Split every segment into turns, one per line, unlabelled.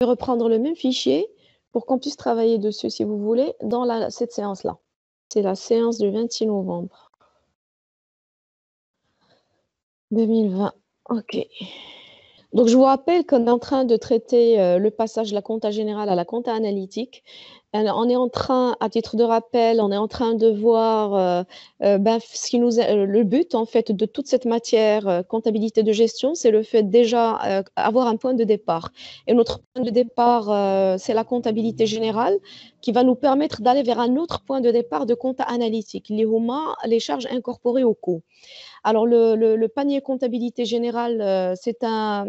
vais reprendre le même fichier pour qu'on puisse travailler dessus, si vous voulez, dans cette séance-là. C'est la séance du 26 novembre 2020. OK. Donc, je vous rappelle qu'on est en train de traiter euh, le passage de la compta générale à la compta analytique on est en train, à titre de rappel, on est en train de voir euh, euh, ben, qui nous euh, le but en fait de toute cette matière comptabilité de gestion, c'est le fait déjà avoir un point de départ. Et notre point de départ, c'est la comptabilité générale qui va nous permettre d'aller vers un autre point de départ de compte analytique, les les charges incorporées au coût. Alors, le, panier comptabilité générale, c'est un,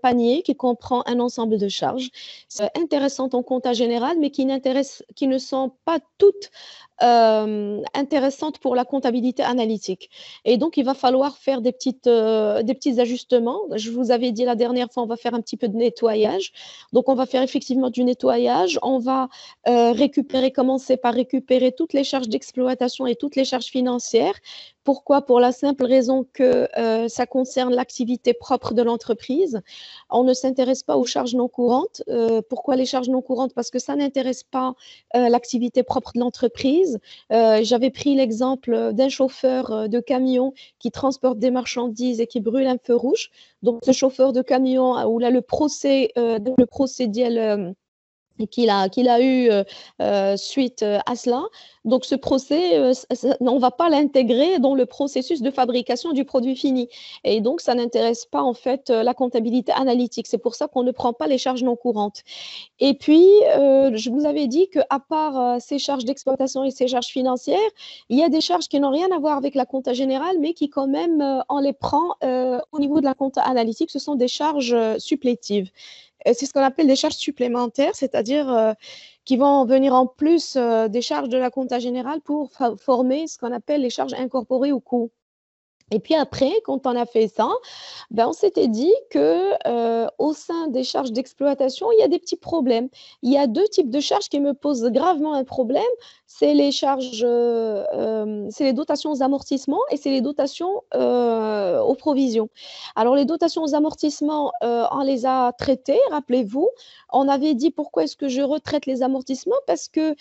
panier qui comprend un ensemble de charges C'est intéressantes en comptabilité général, mais qui, n'est qui ne sont pas toutes euh, intéressante pour la comptabilité analytique. Et donc, il va falloir faire des, petites, euh, des petits ajustements. Je vous avais dit la dernière fois, on va faire un petit peu de nettoyage. Donc, on va faire effectivement du nettoyage. On va euh, récupérer, commencer par récupérer toutes les charges d'exploitation et toutes les charges financières. Pourquoi Pour la simple raison que euh, ça concerne l'activité propre de l'entreprise. On ne s'intéresse pas aux charges non courantes. pourquoi les charges non courantes Parce que ça n'intéresse pas l'activité propre de l'entreprise euh, j'avais pris l'exemple d'un chauffeur euh, de camion qui transporte des marchandises et qui brûle un feu rouge. Donc, ce chauffeur de camion euh, où là, le procès, le qu'il a, eu euh, euh, suite euh, à cela. Donc ce procès, on ne va pas l'intégrer dans le processus de fabrication du produit fini. Et donc ça n'intéresse pas en fait la comptabilité analytique. C'est pour ça qu'on ne prend pas les charges non courantes. Et puis, je vous avais dit qu'à part ces charges d'exploitation et ces charges financières, il y a des charges qui n'ont rien à voir avec la compta générale, mais qui quand même, on les prend au niveau de la compta analytique. Ce sont des charges supplétives euh, c'est ce qu'on appelle des charges supplémentaires, c'est-à-dire euh, qui vont venir en plus euh, des charges de la compta générale pour former ce qu'on appelle les charges incorporées au coût. Et puis après, quand on a fait ça, ben on s'était dit que euh, au sein des charges d'exploitation, il y a des petits problèmes. Il y a deux types de charges qui me posent gravement un problème. C'est les charges, euh, euh, c'est les dotations aux amortissements et c'est les dotations aux provisions. Alors les dotations aux amortissements, on les a traitées. Rappelez-vous, on avait dit pourquoi est-ce que je retraite les amortissements Parce que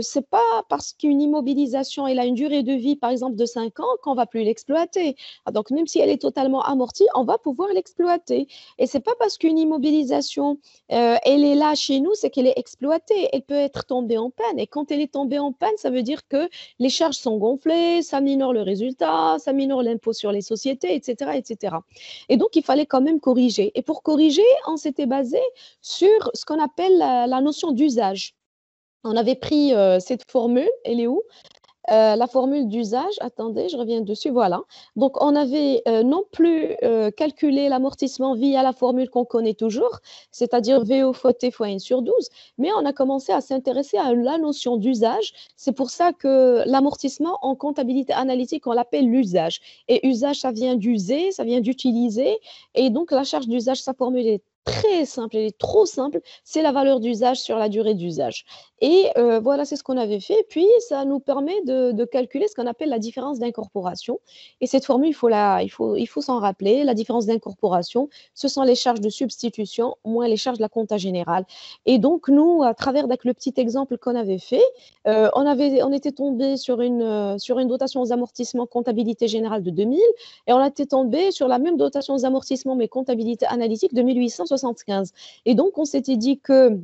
c'est pas parce qu'une immobilisation elle a une durée de vie, par exemple, de 5 ans, qu'on va plus l'exploiter ah, donc, même si elle est totalement amortie, on va pouvoir l'exploiter. Et c'est pas parce qu'une immobilisation, euh, elle est là chez nous, c'est qu'elle est exploitée. Elle peut être tombée en peine. Et quand elle est tombée en panne, ça veut dire que les charges sont gonflées, ça minore le résultat, ça minore l'impôt sur les sociétés, etc., etc. Et donc, il fallait quand même corriger. Et pour corriger, on s'était basé sur ce qu'on appelle la, notion d'usage. On avait pris euh, cette formule, elle est où euh, la formule d'usage, attendez, je reviens dessus, voilà. Donc, on avait euh, non plus euh, calculé l'amortissement via la formule qu'on connaît toujours, c'est-à-dire VO fois T fois N sur 12, mais on a commencé à s'intéresser à la notion d'usage. C'est pour ça que l'amortissement en comptabilité analytique, on l'appelle l'usage. Et usage, ça vient d'user, ça vient d'utiliser. Et donc, la charge d'usage, sa formule est très simple, elle est trop simple, c'est la valeur d'usage sur la durée d'usage. Et euh, voilà, c'est ce qu'on avait fait. Puis, ça nous permet de, calculer ce qu'on appelle la différence d'incorporation. Et cette formule, il faut s'en il faut, il faut rappeler. La différence d'incorporation, ce sont les charges de substitution moins les charges de la compta générale. Et donc, nous, à travers le petit exemple qu'on avait fait, euh, on, avait, on était tombé sur une, euh, sur une dotation aux amortissements comptabilité générale de 2000 et on était tombé sur la même dotation aux amortissements mais comptabilité analytique de 1800. Et donc, on s'était dit que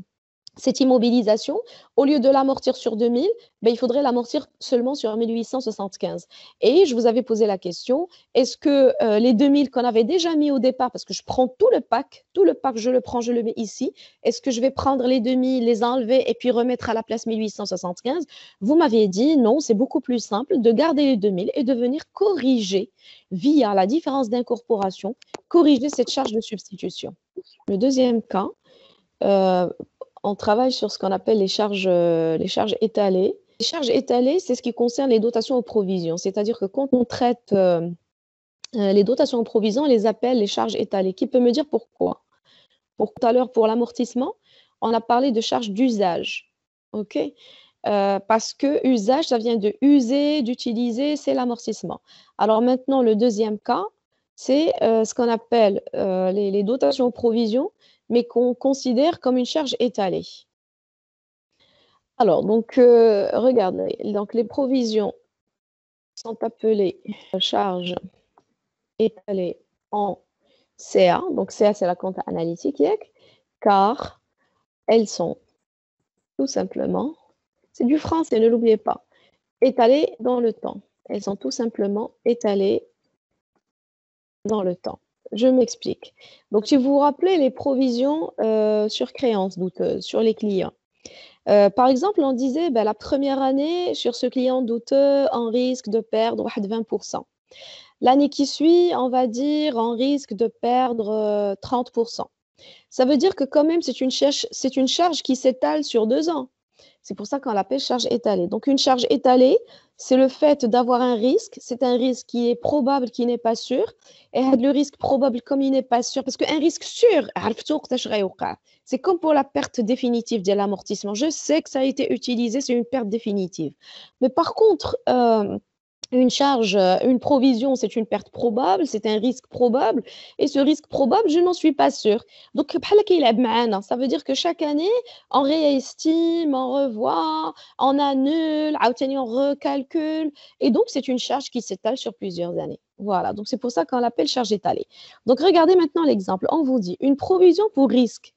cette immobilisation, au lieu de l'amortir sur 2000, ben, il faudrait l'amortir seulement sur 1875. Et je vous avais posé la question, est-ce que euh, les 2000 qu'on avait déjà mis au départ, parce que je prends tout le pack, tout le pack, je le prends, je le mets ici, est-ce que je vais prendre les 2000, les enlever et puis remettre à la place 1875 Vous m'aviez dit, non, c'est beaucoup plus simple de garder les 2000 et de venir corriger via la différence d'incorporation, corriger cette charge de substitution. Le deuxième cas, euh, on travaille sur ce qu'on appelle les charges, euh, les charges étalées. Les charges étalées, c'est ce qui concerne les dotations aux provisions. C'est-à-dire que quand on traite euh, les dotations aux provisions, on les appelle les charges étalées. Qui peut me dire pourquoi Pour tout à l'heure, pour l'amortissement, on a parlé de charges d'usage. OK parce que usage, ça vient de user, d'utiliser, c'est l'amortissement. Alors maintenant, le deuxième cas, c'est euh, ce qu'on appelle euh, les, les, dotations provisions, mais qu'on considère comme une charge étalée. Alors, donc, euh, regardez, donc les provisions sont appelées charges étalées en CA, donc CA c'est la compte analytique, car elles sont tout simplement, c'est du français, ne l'oubliez pas, étalées dans le temps. Elles sont tout simplement étalées dans le temps. Je m'explique. Donc, si vous vous rappelez les provisions euh, sur créances douteuses, sur les clients. Euh, par exemple, on disait ben, la première année, sur ce client douteux, en risque de perdre 20%. L'année qui suit, on va dire, en risque de perdre 30%. Euh, Ça veut dire que quand même, c'est une charge qui s'étale sur deux ans. C'est pour ça qu'on l'appelle charge étalée. Donc une charge étalée, c'est le fait d'avoir un risque. C'est un risque qui est probable, qui n'est pas sûr. Et le risque probable, comme il n'est pas sûr, parce qu'un risque sûr, c'est comme pour la perte définitive de l'amortissement. Je sais que ça a été utilisé, c'est une perte définitive. Mais par contre, euh, une charge, euh, une provision, c'est une perte probable, c'est un risque probable, et ce risque probable, je n'en suis pas sûre. Donc, ça veut dire que chaque année, on réestime, on revoit, on annule, ah, on recalcule, et donc c'est une charge qui s'étale sur plusieurs années. Voilà, donc c'est pour ça qu'on l'appelle charge étalée. Donc, regardez maintenant l'exemple. On vous dit une provision pour risque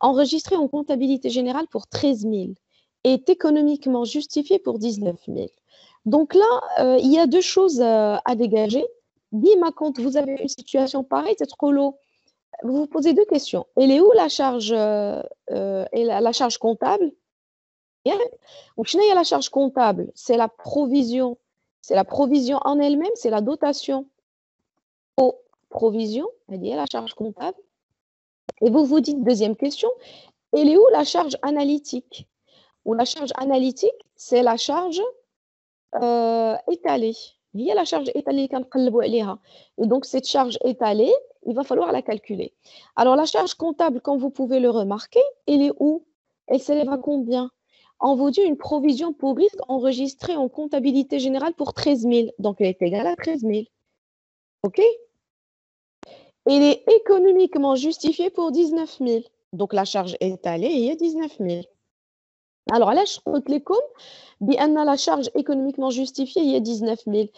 enregistrée en comptabilité générale pour 13 000 est économiquement justifiée pour 19 000. Donc là, euh, il y a deux choses euh, à dégager. Dis-moi quand vous avez une situation pareille, c'est trop lourd. Vous vous posez deux questions. Elle est où la charge, et euh, la, charge comptable a la charge comptable, c'est la provision. C'est la provision en elle-même, c'est la dotation aux provisions, cest la charge comptable. Et vous vous dites, deuxième question, elle est où la charge analytique Ou la charge analytique, c'est la charge euh, étalée. via la charge étalée et donc cette charge étalée il va falloir la calculer alors la charge comptable comme vous pouvez le remarquer elle est où elle s'élève à combien on vous dit une provision pour risque enregistrée en comptabilité générale pour 13 000 donc elle est égale à 13 000 ok elle est économiquement justifiée pour 19 000 donc la charge étalée est 19 000 alors, علاش la charge économiquement justifiée dix 19 mille.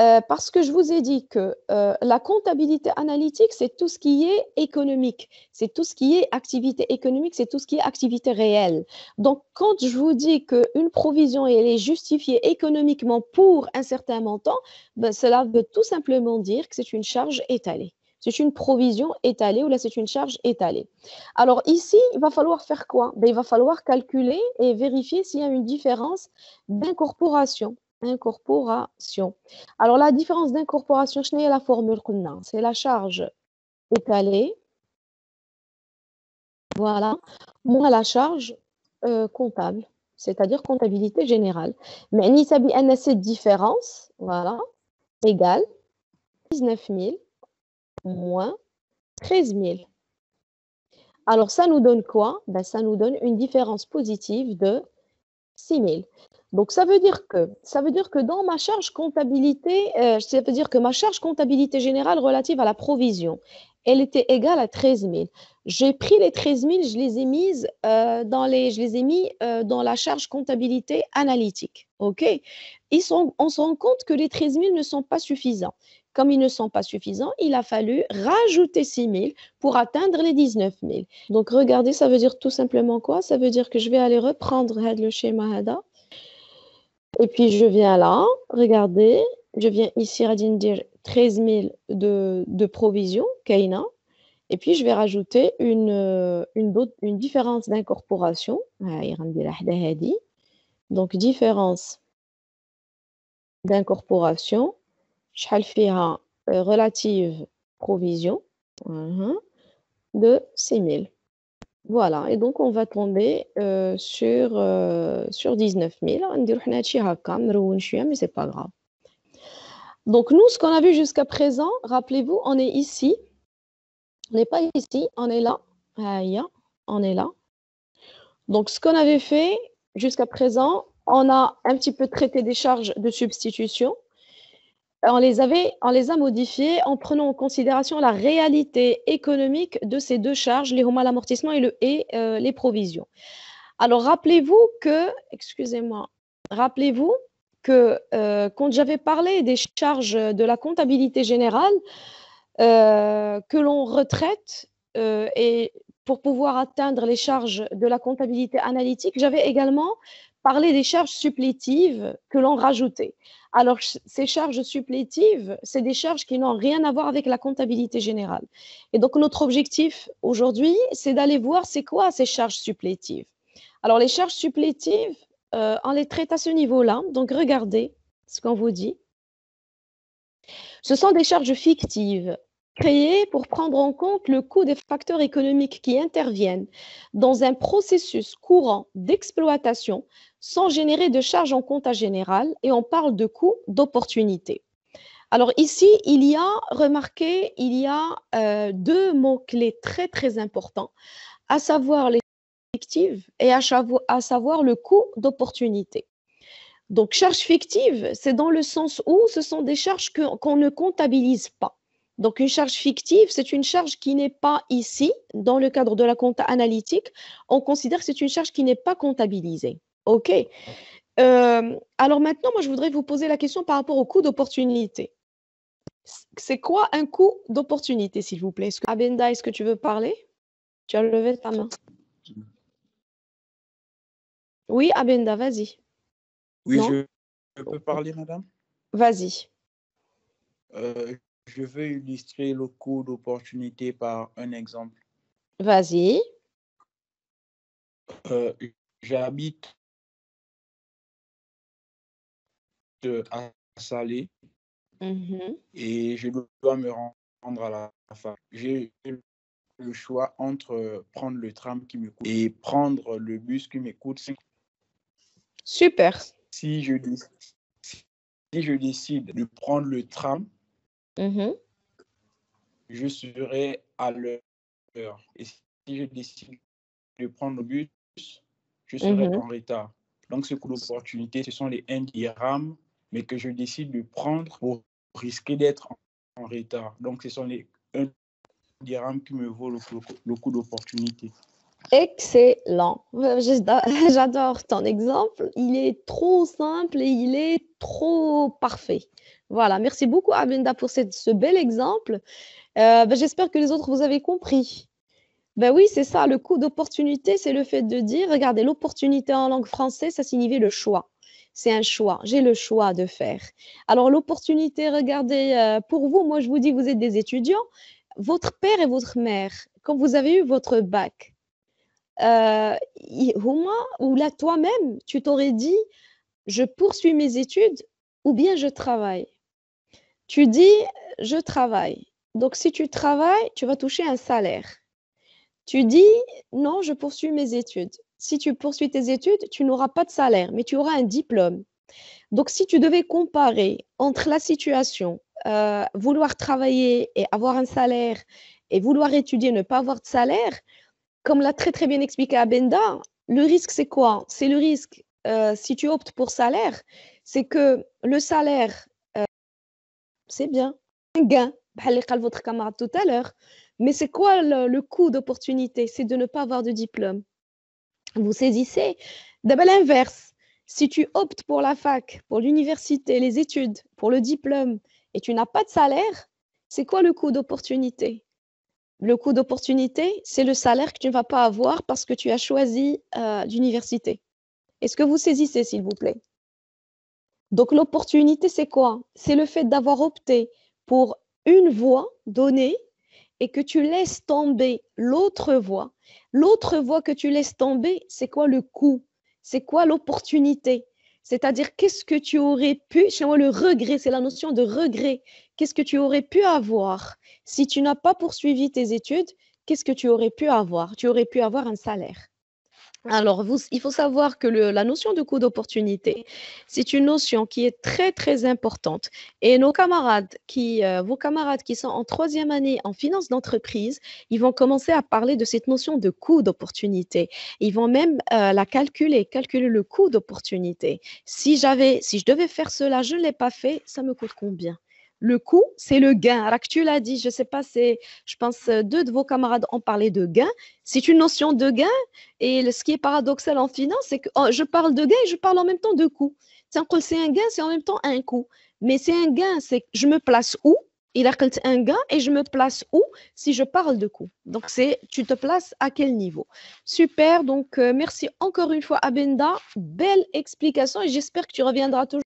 Euh, parce que je vous ai dit que euh, la comptabilité analytique c'est tout ce qui est économique, c'est tout ce qui est activité économique, c'est tout ce qui est activité réelle. Donc quand je vous dis qu'une provision elle est justifiée économiquement pour un certain montant, ben, cela veut tout simplement dire que c'est une charge étalée. C'est une provision étalée ou là, c'est une charge étalée. Alors ici, il va falloir faire quoi ben, Il va falloir calculer et vérifier s'il y a une différence d'incorporation. Incorporation. Alors la différence d'incorporation, je n'ai la formule qu'on a. C'est la charge étalée. Voilà. Moins la charge euh, comptable, c'est-à-dire comptabilité générale. Mais cette différence, voilà, égale 19 000 moins 13 000. Alors, ça nous donne quoi ben, Ça nous donne une différence positive de 6 000. Donc, ça veut dire que, ça veut dire que dans ma charge comptabilité, euh, ça veut dire que ma charge comptabilité générale relative à la provision, elle était égale à 13 000. J'ai pris les 13 000, je les ai mises euh, dans les, je les ai mis euh, dans la charge comptabilité analytique. Ok, on se rend compte que les 13 000 ne sont pas suffisants. Comme ils ne sont pas suffisants, il a fallu rajouter 6 000 pour atteindre les 19 000. Donc regardez, ça veut dire tout simplement quoi Ça veut dire que je vais aller reprendre le schéma Hada. Et puis je viens là, regardez, je viens ici à 13 000 de, de provision, Kaina. Et puis, je vais rajouter une, euh, une, une différence d'incorporation. Ah, donc, différence d'incorporation. Euh, relative provision uh-huh. de 6 000. Voilà. Et donc, on va tomber euh, sur, 19 000. On mais c'est pas grave. Donc nous, ce qu'on a vu jusqu'à présent, rappelez-vous, on est ici. On n'est pas ici, on est là. Aïe, on est là. Donc ce qu'on avait fait jusqu'à présent, on a un petit peu traité des charges de substitution. On les, avait, on les a modifiées en prenant en considération la réalité économique de ces deux charges, les à l'amortissement et, le, et euh, les provisions. Alors rappelez-vous que, excusez-moi, rappelez-vous que euh, quand j'avais parlé des charges de la comptabilité générale, euh, que l'on retraite euh, et pour pouvoir atteindre les charges de la comptabilité analytique, j'avais également parlé des charges supplétives que l'on rajoutait. Alors, ces charges supplétives, c'est des charges qui n'ont rien à voir avec la comptabilité générale. Et donc, notre objectif aujourd'hui, c'est d'aller voir c'est quoi ces charges supplétives. Alors, les charges supplétives, euh, on les traite à ce niveau-là. Donc, regardez ce qu'on vous dit. Ce sont des charges fictives créées pour prendre en compte le coût des facteurs économiques qui interviennent dans un processus courant d'exploitation sans générer de charges en compte à général et on parle de coût d'opportunité. Alors ici, il y a, remarquez, il y a euh, deux mots-clés très très importants, à savoir les et à, savoir le coût d'opportunité. Donc, charge fictive, c'est dans le sens où ce sont des charges qu'on ne comptabilise pas. Donc, une charge fictive, c'est une charge qui n'est pas ici, dans le cadre de la compta analytique, on considère que c'est une charge qui n'est pas comptabilisée. OK. Euh, alors maintenant, moi, je voudrais vous poser la question par rapport au coût d'opportunité. C'est quoi un coût d'opportunité, s'il vous plaît Abenda, est-ce que tu veux parler Tu as levé ta main. Oui, Abenda, vas-y. Oui, je, peux parler, madame Vas-y. Euh, je veux illustrer le coût d'opportunité par un exemple. Vas-y. Euh, j'habite à Salé mhm. et je dois me rendre à la fac. J'ai le choix entre prendre le tram qui me coûte et prendre le bus qui me coûte Super. Si je, si je décide de prendre le tram, mhm. je serai à l'heure. Et si je décide de prendre le bus,
je serai mhm. en
retard. Donc, ce coup d'opportunité, ce sont les indirams mais que je décide de prendre pour risquer d'être en, retard. Donc, ce sont les indirams qui me vaut le, le coup d'opportunité. Excellent. Euh, j'adore ton exemple. Il est trop simple et il est trop parfait. Voilà. Merci beaucoup, Abinda, pour ce bel exemple. Euh, ben, j'espère que les autres, vous avez compris. Ben oui, c'est ça. Le coup d'opportunité, c'est le fait de dire, regardez, l'opportunité en langue française, ça signifie le choix c'est un choix. J'ai le choix de faire. Alors l'opportunité, regardez, euh, pour vous, moi je vous dis, vous êtes des étudiants. Votre père et votre mère, quand vous avez eu votre bac, euh, moins ou là toi-même, tu t'aurais dit, je poursuis mes études ou bien je travaille. Tu dis, je travaille. Donc si tu travailles, tu vas toucher un salaire. Tu dis, non, je poursuis mes études. Si tu poursuis tes études, tu n'auras pas de salaire, mais tu auras un diplôme. Donc si tu devais comparer entre la situation, euh, vouloir travailler et avoir un salaire, et vouloir étudier, ne pas avoir de salaire, comme l'a très très bien expliqué Abenda, le risque c'est quoi C'est le risque euh, si tu optes pour salaire, c'est que le salaire euh, c'est bien, un gain, votre camarade tout à l'heure, mais c'est quoi le, le coût d'opportunité C'est de ne pas avoir de diplôme. Vous saisissez D'abord l'inverse. Si tu optes pour la fac, pour l'université, les études, pour le diplôme et tu n'as pas de salaire, c'est quoi le coût d'opportunité le coût d'opportunité, c'est le salaire que tu ne vas pas avoir parce que tu as choisi euh, l'université. Est-ce que vous saisissez, s'il vous plaît Donc l'opportunité, c'est quoi C'est le fait d'avoir opté pour une voie donnée et que tu laisses tomber l'autre voie. L'autre voie que tu laisses tomber, c'est quoi le coût C'est quoi l'opportunité c'est-à-dire, qu'est-ce que tu aurais pu, chez moi, le regret, c'est la notion de regret. Qu'est-ce que tu aurais pu avoir si tu n'as pas poursuivi tes études Qu'est-ce que tu aurais pu avoir Tu aurais pu avoir un salaire. Alors, il faut savoir que la notion de coût d'opportunité, c'est une notion qui est très, très importante. Et nos camarades, qui, euh, vos camarades qui sont en troisième année en finance d'entreprise, ils vont commencer à parler de cette notion de coût d'opportunité. Ils vont même euh, la calculer, calculer le coût d'opportunité. Si j'avais, si je devais faire cela, je ne l'ai pas fait, ça me coûte combien le coût, c'est le gain. Alors, tu l'as dit, je ne sais pas, c'est, je pense, euh, deux de vos camarades ont parlé de gain. C'est une notion de gain. Et ce qui est paradoxal en finance, c'est que oh, je parle de gain et je parle en même temps de coût. C'est un gain, c'est en même temps un coût. Mais c'est un gain, c'est je me place où il a un gain et je me place où si je parle de coût. Donc, c'est tu te places à quel niveau. Super. Donc, euh, merci encore une fois, Abenda. Belle explication et j'espère que tu reviendras toujours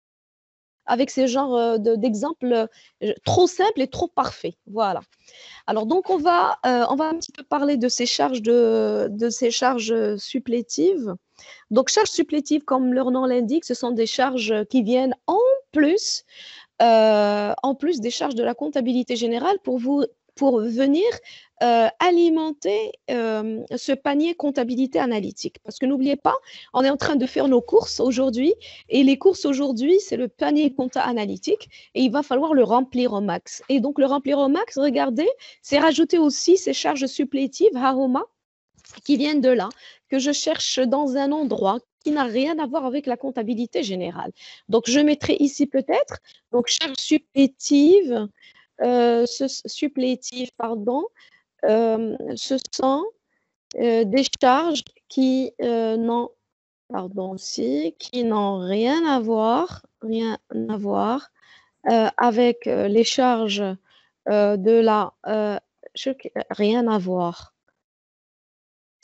avec ces genres euh, d'exemples euh, trop simples et trop parfaits. Voilà. Alors donc on va, euh, on va un petit peu parler de ces charges, de, ces charges supplétives. Donc charges supplétives, comme leur nom l'indique, ce sont des charges qui viennent en plus en plus des charges de la comptabilité générale pour vous pour venir euh, alimenter euh, ce panier comptabilité analytique. Parce que n'oubliez pas, on est en train de faire nos courses aujourd'hui et les courses aujourd'hui, c'est le panier compta analytique et il va falloir le remplir au max. Et donc, le remplir au max, regardez, c'est rajouter aussi ces charges supplétives, haroma, qui viennent de là, que je cherche dans un endroit qui n'a rien à voir avec la comptabilité générale. Donc, je mettrai ici peut-être, donc charges supplétives, euh, ce, supplétif, pardon, euh, ce sont euh, des charges qui n'ont pardon si qui n'ont rien à voir, rien à voir avec les charges de la rien à voir.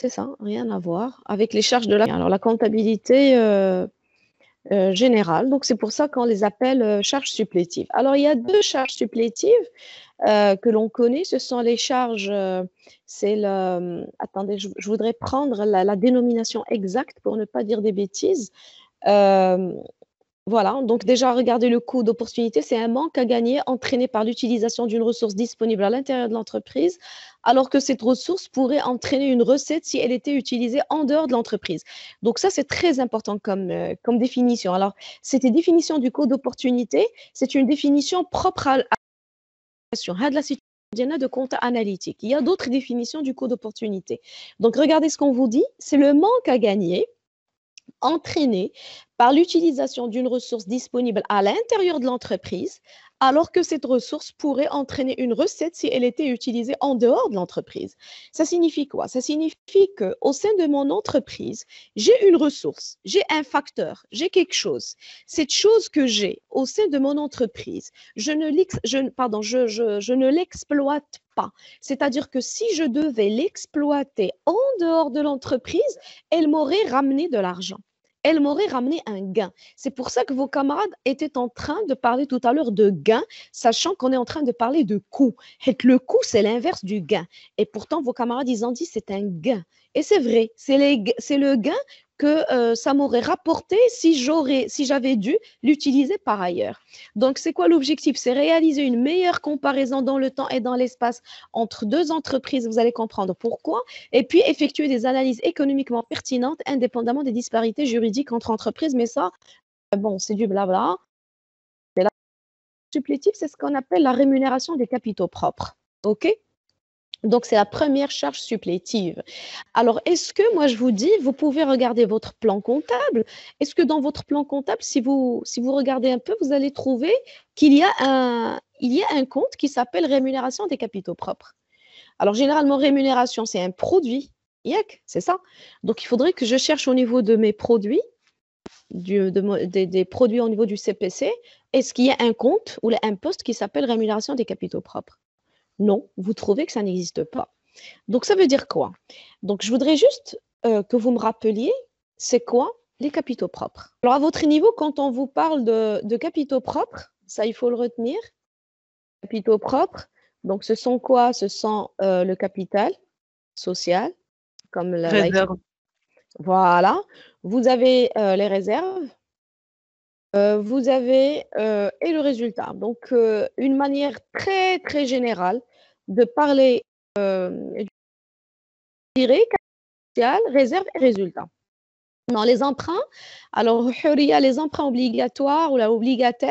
C'est ça, rien à voir avec les charges de la. Alors la comptabilité, euh, général. Donc, c'est pour ça qu'on les appelle euh, charges supplétives. Alors, il y a deux charges supplétives euh, que l'on connaît. Ce sont les charges, c'est le... Attendez, je, voudrais prendre la, la, dénomination exacte pour ne pas dire des bêtises. Voilà, donc déjà, regardez le coût d'opportunité, c'est un manque à gagner entraîné par l'utilisation d'une ressource disponible à l'intérieur de l'entreprise, alors que cette ressource pourrait entraîner une recette si elle était utilisée en dehors de l'entreprise. Donc ça, c'est très important comme, euh, comme définition. Alors, cette définition du coût d'opportunité, c'est une définition propre à la situation, de la situation de compte analytique. Il y a d'autres définitions du coût d'opportunité. Donc, regardez ce qu'on vous dit, c'est le manque à gagner entraînée par l'utilisation d'une ressource disponible à l'intérieur de l'entreprise alors que cette ressource pourrait entraîner une recette si elle était utilisée en dehors de l'entreprise. Ça signifie quoi Ça signifie qu'au sein de mon entreprise, j'ai une ressource, j'ai un facteur, j'ai quelque chose. Cette chose que j'ai au sein de mon entreprise, je ne je ne l'exploite pas. C'est-à-dire que si je devais l'exploiter en dehors de l'entreprise, elle m'aurait ramené de l'argent elle m'aurait ramené un gain. C'est pour ça que vos camarades étaient en train de parler tout à l'heure de gain, sachant qu'on est en train de parler de coût. Et le coût, c'est l'inverse du gain. Et pourtant, vos camarades, ils ont dit c'est un gain. Et c'est vrai, c'est le gain que euh, ça m'aurait rapporté si j'aurais, si j'avais dû l'utiliser par ailleurs. Donc, c'est quoi l'objectif C'est réaliser une meilleure comparaison dans le temps et dans l'espace entre deux entreprises. Vous allez comprendre pourquoi. Et puis, effectuer des analyses économiquement pertinentes, indépendamment des disparités juridiques entre entreprises. Mais ça, bon, c'est du blabla. C'est supplétif, c'est ce qu'on appelle la rémunération des capitaux propres. OK donc, c'est la première charge supplétive. Alors, est-ce que, moi, je vous dis, vous pouvez regarder votre plan comptable. Est-ce que dans votre plan comptable, si vous, si vous regardez un peu, vous allez trouver qu'il y a un, il y a un compte qui s'appelle rémunération des capitaux propres. Alors, généralement, rémunération, c'est un produit. Yac, c'est ça. Donc, il faudrait que je cherche au niveau de mes produits, des, des, produits au niveau du CPC, est-ce qu'il y a un compte ou un poste qui s'appelle rémunération des capitaux propres non, vous trouvez que ça n'existe pas. Donc ça veut dire quoi Donc je voudrais juste euh, que vous me rappeliez, c'est quoi les capitaux propres Alors à votre niveau, quand on vous parle de, capitaux propres, ça il faut le retenir. Capitaux propres, donc ce sont quoi Ce sont euh, le capital social, comme la, Réserve. Voilà. Vous avez euh, les réserves, euh, vous avez euh, et le résultat. Donc, euh, une manière très, très générale de parler du direct, réserve et résultat. Dans les emprunts, alors, a les emprunts obligatoires ou la obligataire,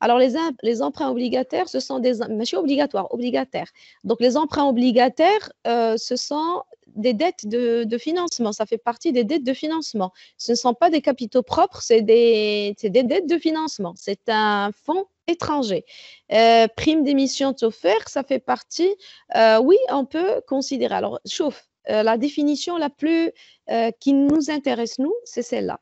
alors les, les emprunts obligataires, ce sont des. Monsieur, obligatoires, obligataires. obligatoire, obligataire. Donc, les emprunts obligataires, ce sont des dettes de, financement, ça fait partie des dettes de financement. Ce ne sont pas des capitaux propres, c'est des, dettes de financement. C'est un fonds étranger. Euh, prime d'émission offert ça fait partie, euh, oui, on peut considérer. Alors, chauffe, euh, la définition la plus euh, qui nous intéresse, nous, c'est celle-là.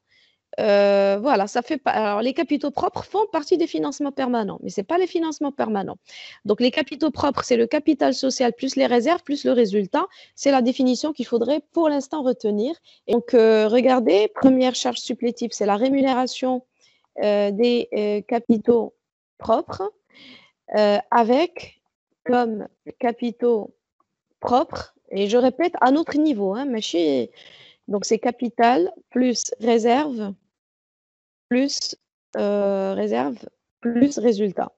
Euh, voilà, ça fait les capitaux propres font partie des financements permanents, mais ce n'est pas les financements permanents. Donc, les capitaux propres, c'est le capital social plus les réserves plus le résultat. C'est la définition qu'il faudrait pour l'instant retenir. donc, euh, regardez, première charge supplétive, c'est la rémunération euh, des capitaux propres avec comme capitaux propres, et je répète, à notre niveau, hein, mais donc c'est capital plus réserve plus euh, réserve plus résultat.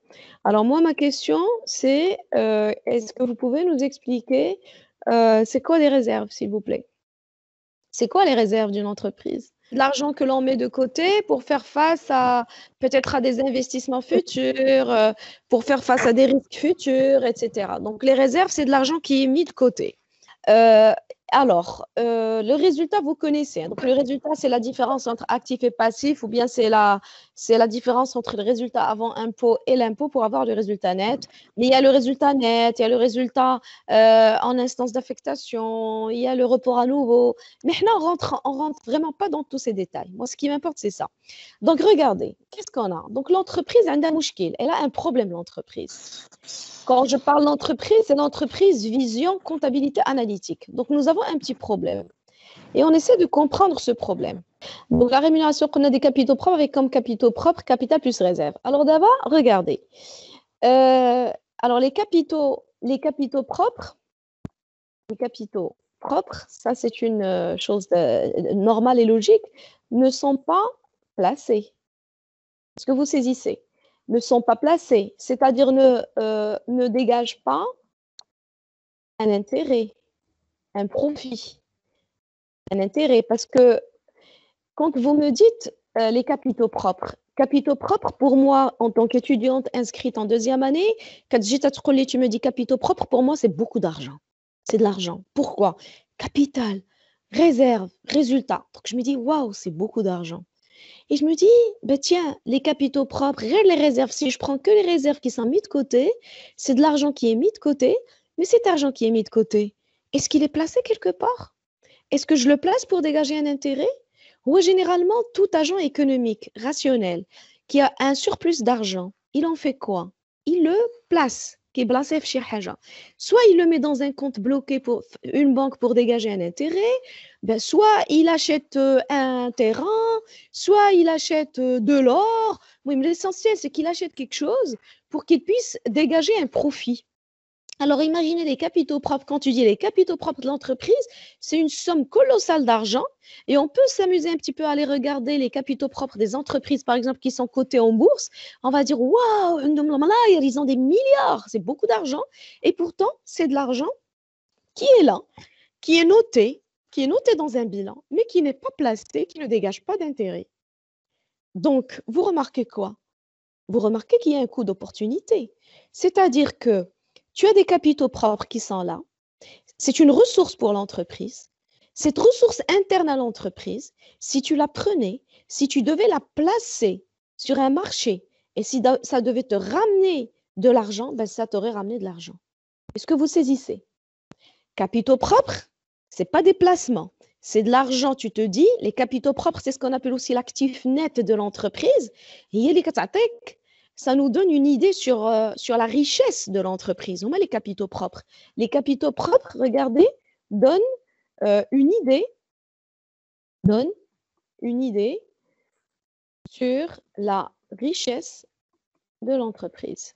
Alors moi, ma question, c'est euh, est-ce que vous pouvez nous expliquer euh, c'est quoi les réserves, s'il vous plaît C'est quoi les réserves d'une entreprise L'argent que l'on met de côté pour faire face à peut-être à des investissements futurs, pour faire face à des risques futurs, etc. Donc les réserves, c'est de l'argent qui est mis de côté. Alors, euh, le résultat, vous connaissez. Hein. Donc, le résultat, c'est la différence entre actif et passif, ou bien c'est la, la différence entre le résultat avant impôt et l'impôt pour avoir le résultat net. Mais il y a le résultat net, il y a le résultat euh, en instance d'affectation, il y a le report à nouveau. Mais là, on rentre, on rentre vraiment pas dans tous ces détails. Moi, ce qui m'importe, c'est ça. Donc, regardez, qu'est-ce qu'on a Donc, l'entreprise un Elle a un problème, l'entreprise. Quand je parle d'entreprise, c'est l'entreprise vision comptabilité analytique. Donc, nous avons un petit problème et on essaie de comprendre ce problème. Donc, la rémunération qu'on a des capitaux propres avec comme capitaux propres, capital plus réserve. Alors, d'abord, regardez. Euh, alors, les capitaux, les capitaux propres, les capitaux propres, ça c'est une euh, chose normale et logique, ne sont pas placés. ce que vous saisissez Ne sont pas placés, c'est-à-dire ne, euh, ne dégagent pas un intérêt un profit, un intérêt. Parce que quand vous me dites euh, les capitaux propres, capitaux propres, pour moi, en tant qu'étudiante inscrite en deuxième année, quand tu me dis capitaux propres, pour moi, c'est beaucoup d'argent. C'est de l'argent. Pourquoi Capital, réserve, résultat. Donc, je me dis, waouh, c'est beaucoup d'argent. Et je me dis, bah, tiens, les capitaux propres, les réserves, si je prends que les réserves qui sont mises de côté, c'est de l'argent qui est mis de côté, mais cet argent qui est mis de côté, est-ce qu'il est placé quelque part Est-ce que je le place pour dégager un intérêt Ou généralement, tout agent économique rationnel qui a un surplus d'argent, il en fait quoi Il le place qui Soit il le met dans un compte bloqué pour une banque pour dégager un intérêt, ben soit il achète euh, un terrain, soit il achète euh, de l'or. Oui, mais l'essentiel, c'est qu'il achète quelque chose pour qu'il puisse dégager un profit. Alors imaginez les capitaux propres, quand tu dis les capitaux propres de l'entreprise, c'est une somme colossale d'argent et on peut s'amuser un petit peu à aller regarder les capitaux propres des entreprises, par exemple, qui sont cotées en bourse. On va dire, waouh, ils ont des milliards, c'est beaucoup d'argent. Et pourtant, c'est de l'argent qui est là, qui est noté, qui est noté dans un bilan, mais qui n'est pas placé, qui ne dégage pas d'intérêt. Donc, vous remarquez quoi Vous remarquez qu'il y a un coût d'opportunité. C'est-à-dire que tu as des capitaux propres qui sont là. C'est une ressource pour l'entreprise. Cette ressource interne à l'entreprise, si tu la prenais, si tu devais la placer sur un marché et si ça devait te ramener de l'argent, ben ça t'aurait ramené de l'argent. Est-ce que vous saisissez Capitaux propres, ce n'est pas des placements, c'est de l'argent, tu te dis. Les capitaux propres, c'est ce qu'on appelle aussi l'actif net de l'entreprise. Et les ça nous donne une idée sur, euh, sur la richesse de l'entreprise. On met les capitaux propres. Les capitaux propres, regardez, donnent euh, une idée, donnent une idée sur la richesse de l'entreprise.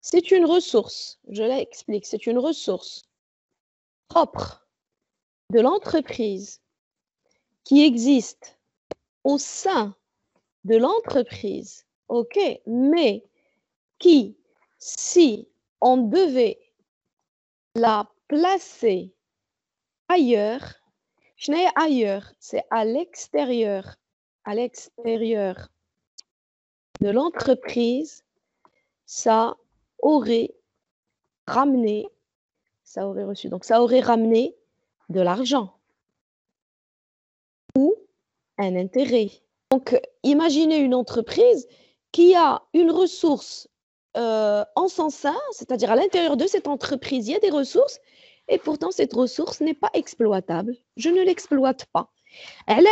C'est une ressource, je l'explique, c'est une ressource propre de l'entreprise qui existe au sein de l'entreprise OK, mais qui, si on devait la placer ailleurs, je n'ai ailleurs, c'est à l'extérieur, à l'extérieur de l'entreprise, ça aurait ramené, ça aurait reçu, donc ça aurait ramené de l'argent ou un intérêt. Donc, imaginez une entreprise qui a une ressource euh, en sens c'est-à-dire à, l'intérieur de cette entreprise, il y a des ressources, et pourtant cette ressource n'est pas exploitable. Je ne l'exploite pas. Elle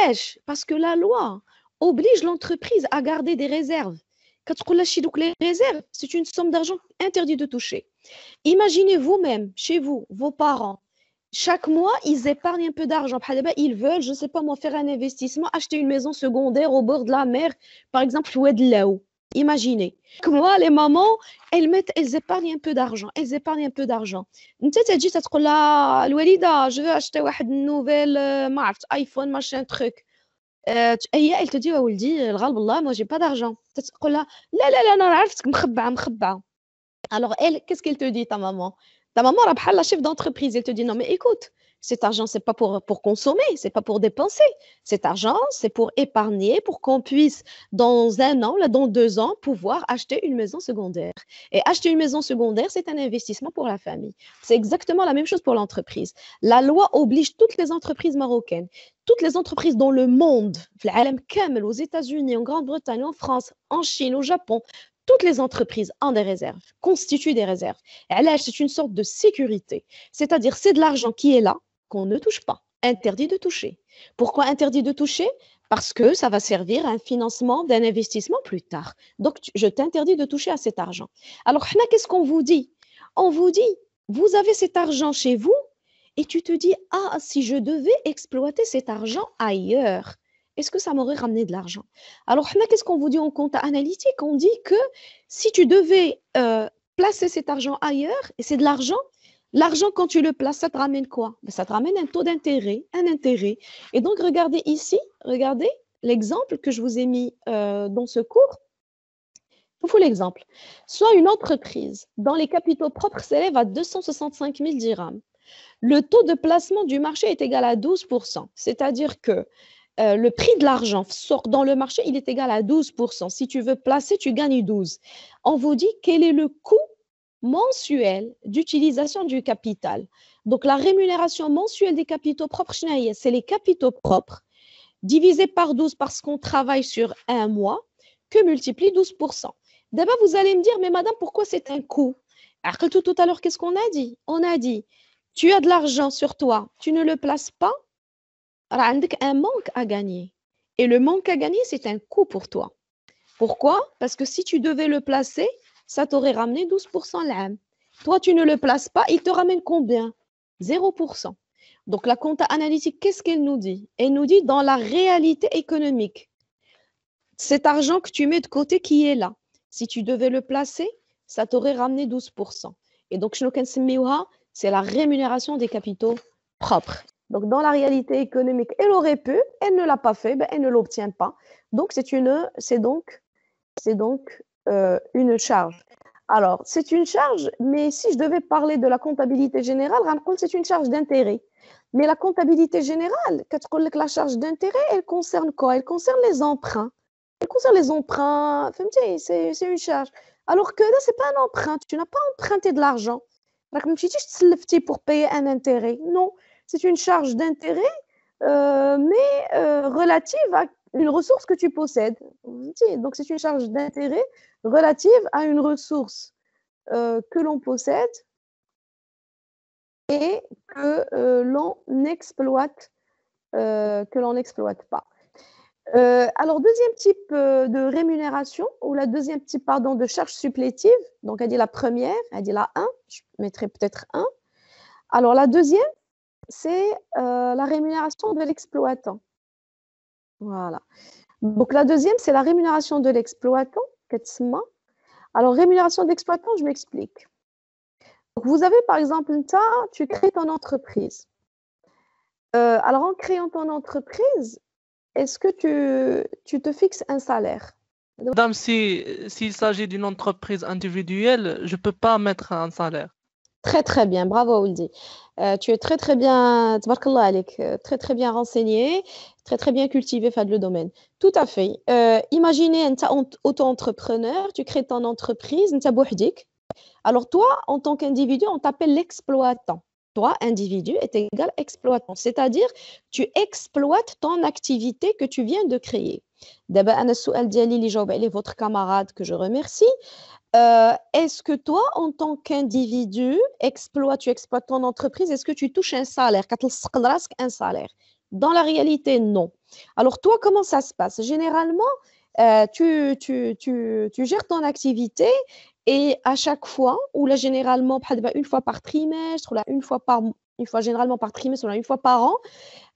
parce que la loi oblige l'entreprise à garder des réserves. Quand les réserves, c'est une somme d'argent interdite de toucher. Imaginez vous-même, chez vous, vos parents, chaque mois, ils épargnent un peu d'argent. Ils veulent, je ne sais pas moi, faire un investissement, acheter une maison secondaire au bord de la mer, par exemple, ou de là-haut Imaginez. Comme moi, les mamans, elles mettent, elles épargnent un peu d'argent. Elles épargnent un peu d'argent. Tu sais, tu dis, tu te là, Walida, je veux acheter une nouvelle marque, iPhone, machin, truc. là, elle te dit oh, le dit, Allah, moi j'ai pas d'argent تقول لها لا je لا انا alors elle qu'est-ce qu'elle te dit ta maman ta maman راه بحال la chef d'entreprise elle te dit non mais écoute cet argent, c'est pas pour, pour consommer, c'est pas pour dépenser. Cet argent, c'est pour épargner, pour qu'on puisse, dans un an, là, dans deux ans, pouvoir acheter une maison secondaire. Et acheter une maison secondaire, c'est un investissement pour la famille. C'est exactement la même chose pour l'entreprise. La loi oblige toutes les entreprises marocaines, toutes les entreprises dans le monde, aux États-Unis, en Grande-Bretagne, en France, en Chine, au Japon, toutes les entreprises ont des réserves, constituent des réserves. Et là, c'est une sorte de sécurité. C'est-à-dire, c'est de l'argent qui est là, qu'on ne touche pas. Interdit de toucher. Pourquoi interdit de toucher Parce que ça va servir à un financement d'un investissement plus tard. Donc, je t'interdis de toucher à cet argent. Alors, qu'est-ce qu'on vous dit On vous dit, vous avez cet argent chez vous et tu te dis, ah, si je devais exploiter cet argent ailleurs, est-ce que ça m'aurait ramené de l'argent Alors, qu'est-ce qu'on vous dit en compte analytique On dit que si tu devais euh, placer cet argent ailleurs, et c'est de l'argent L'argent, quand tu le places, ça te ramène quoi ben, Ça te ramène un taux d'intérêt, un intérêt. Et donc, regardez ici, regardez l'exemple que je vous ai mis euh, dans ce cours. Je vous l'exemple. Soit une entreprise dont les capitaux propres s'élèvent à 265 000 dirhams. Le taux de placement du marché est égal à 12 c'est-à-dire que euh, le prix de l'argent sort dans le marché, il est égal à 12 Si tu veux placer, tu gagnes 12. On vous dit quel est le coût mensuel d'utilisation du capital. Donc la rémunération mensuelle des capitaux propres, c'est les capitaux propres divisés par 12 parce qu'on travaille sur un mois, que multiplie 12%. D'abord, vous allez me dire, mais madame, pourquoi c'est un coût Alors, tout, à l'heure, qu'est-ce qu'on a dit On a dit, tu as de l'argent sur toi, tu ne le places pas, un manque à gagner. Et le manque à gagner, c'est un coût pour toi. Pourquoi Parce que si tu devais le placer, ça t'aurait ramené 12% l'âme. Toi, tu ne le places pas, il te ramène combien 0%. Donc la compta analytique, qu'est-ce qu'elle nous dit Elle nous dit dans la réalité économique, cet argent que tu mets de côté qui est là, si tu devais le placer, ça t'aurait ramené 12%. Et donc, c'est la rémunération des capitaux propres. Donc, dans la réalité économique, elle aurait pu, elle ne l'a pas fait, ben, elle ne l'obtient pas. Donc, c'est une, c'est donc, c'est donc euh, une charge. Alors, c'est une charge, mais si je devais parler de la comptabilité générale, c'est une charge d'intérêt. Mais la comptabilité générale, la charge d'intérêt, elle concerne quoi Elle concerne les emprunts. Elle concerne les emprunts, c'est une charge. Alors que là, ce n'est pas un emprunt, tu n'as pas emprunté de l'argent. Pour payer un intérêt. Non, c'est une charge d'intérêt, euh, mais euh, relative à une ressource que tu possèdes. Donc, c'est une charge d'intérêt relative à une ressource euh, que l'on possède et que euh, l'on n'exploite euh, que l'on n'exploite pas. alors, deuxième type de rémunération, ou la deuxième type, pardon, de charge supplétive, donc elle dit la première, elle dit la 1, je mettrai peut-être 1. Alors, la deuxième, c'est la rémunération de l'exploitant. Voilà. Donc, la deuxième, c'est la rémunération de l'exploitant alors, rémunération d'exploitant, je m'explique. Vous avez par exemple, tu crées ton entreprise. Euh, alors, en créant ton entreprise, est-ce que tu, te fixes un salaire Madame, s'il s'agit d'une entreprise individuelle, je ne peux pas mettre un salaire. Très très bien, bravo Ouldi. Euh, tu es très très bien, euh, très très bien renseigné, très très bien cultivé dans le domaine. Tout à fait. Euh, imaginez un auto-entrepreneur, tu crées ton entreprise, alors toi, en tant qu'individu, on t'appelle l'exploitant. Toi, individu, est égal exploitant, c'est-à-dire tu exploites ton activité que tu viens de créer. D'abord, est votre camarade que je remercie. Euh, est-ce que toi, en tant qu'individu, exploites tu exploites ton entreprise, est-ce que tu touches un salaire un salaire Dans la réalité, non. Alors toi, comment ça se passe Généralement, euh, tu, tu, gères ton activité et à chaque fois, ou là généralement, une fois par trimestre, ou là une fois par une fois généralement par trimestre, ou une fois par an.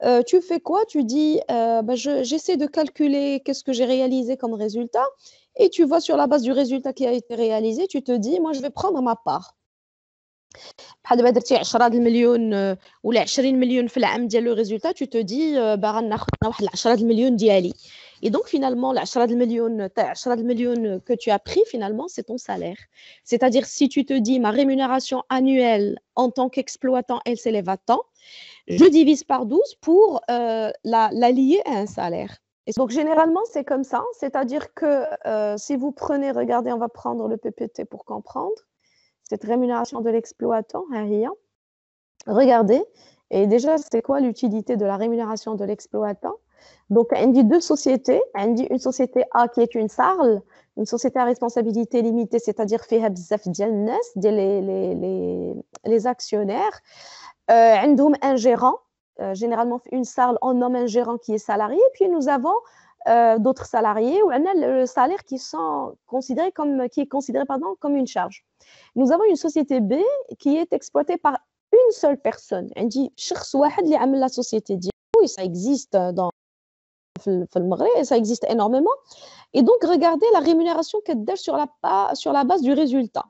Euh, tu fais quoi Tu dis, euh, bah j'essaie je, de calculer qu'est-ce que j'ai réalisé comme résultat, et tu vois sur la base du résultat qui a été réalisé, tu te dis, moi je vais prendre ma part. بحال دابا درتي 10 المليون ولا 20 مليون في العام ديال لو ريزولتا تو تو دي باغا ناخذ واحد 10 المليون ديالي et donc, finalement, la 10 millions, que tu as pris, finalement, c'est ton salaire. C'est-à-dire, si tu te dis ma rémunération annuelle en tant qu'exploitant, elle s'élève à tant, je divise par 12 pour euh, la, lier à un salaire. donc, généralement, c'est comme ça. C'est-à-dire que euh, si vous prenez, regardez, on va prendre le PPT pour comprendre, cette rémunération de l'exploitant, un hein, rien. Regardez, et déjà, c'est quoi l'utilité de la rémunération de l'exploitant donc, on dit deux sociétés. On dit une société A qui est une SARL, une société à responsabilité limitée, c'est-à-dire fait les, les, actionnaires. Euh, un gérant, euh, généralement une SARL, on nomme un gérant qui est salarié. Puis nous avons euh, d'autres salariés ou un le euh, salaire qui, sont considérés comme, qui est considéré pardon, comme une charge. Nous avons une société B qui est exploitée par une seule personne. On dit, la société oui, ça existe dans ça existe énormément et donc regardez la rémunération qu'elle sur la sur la base du résultat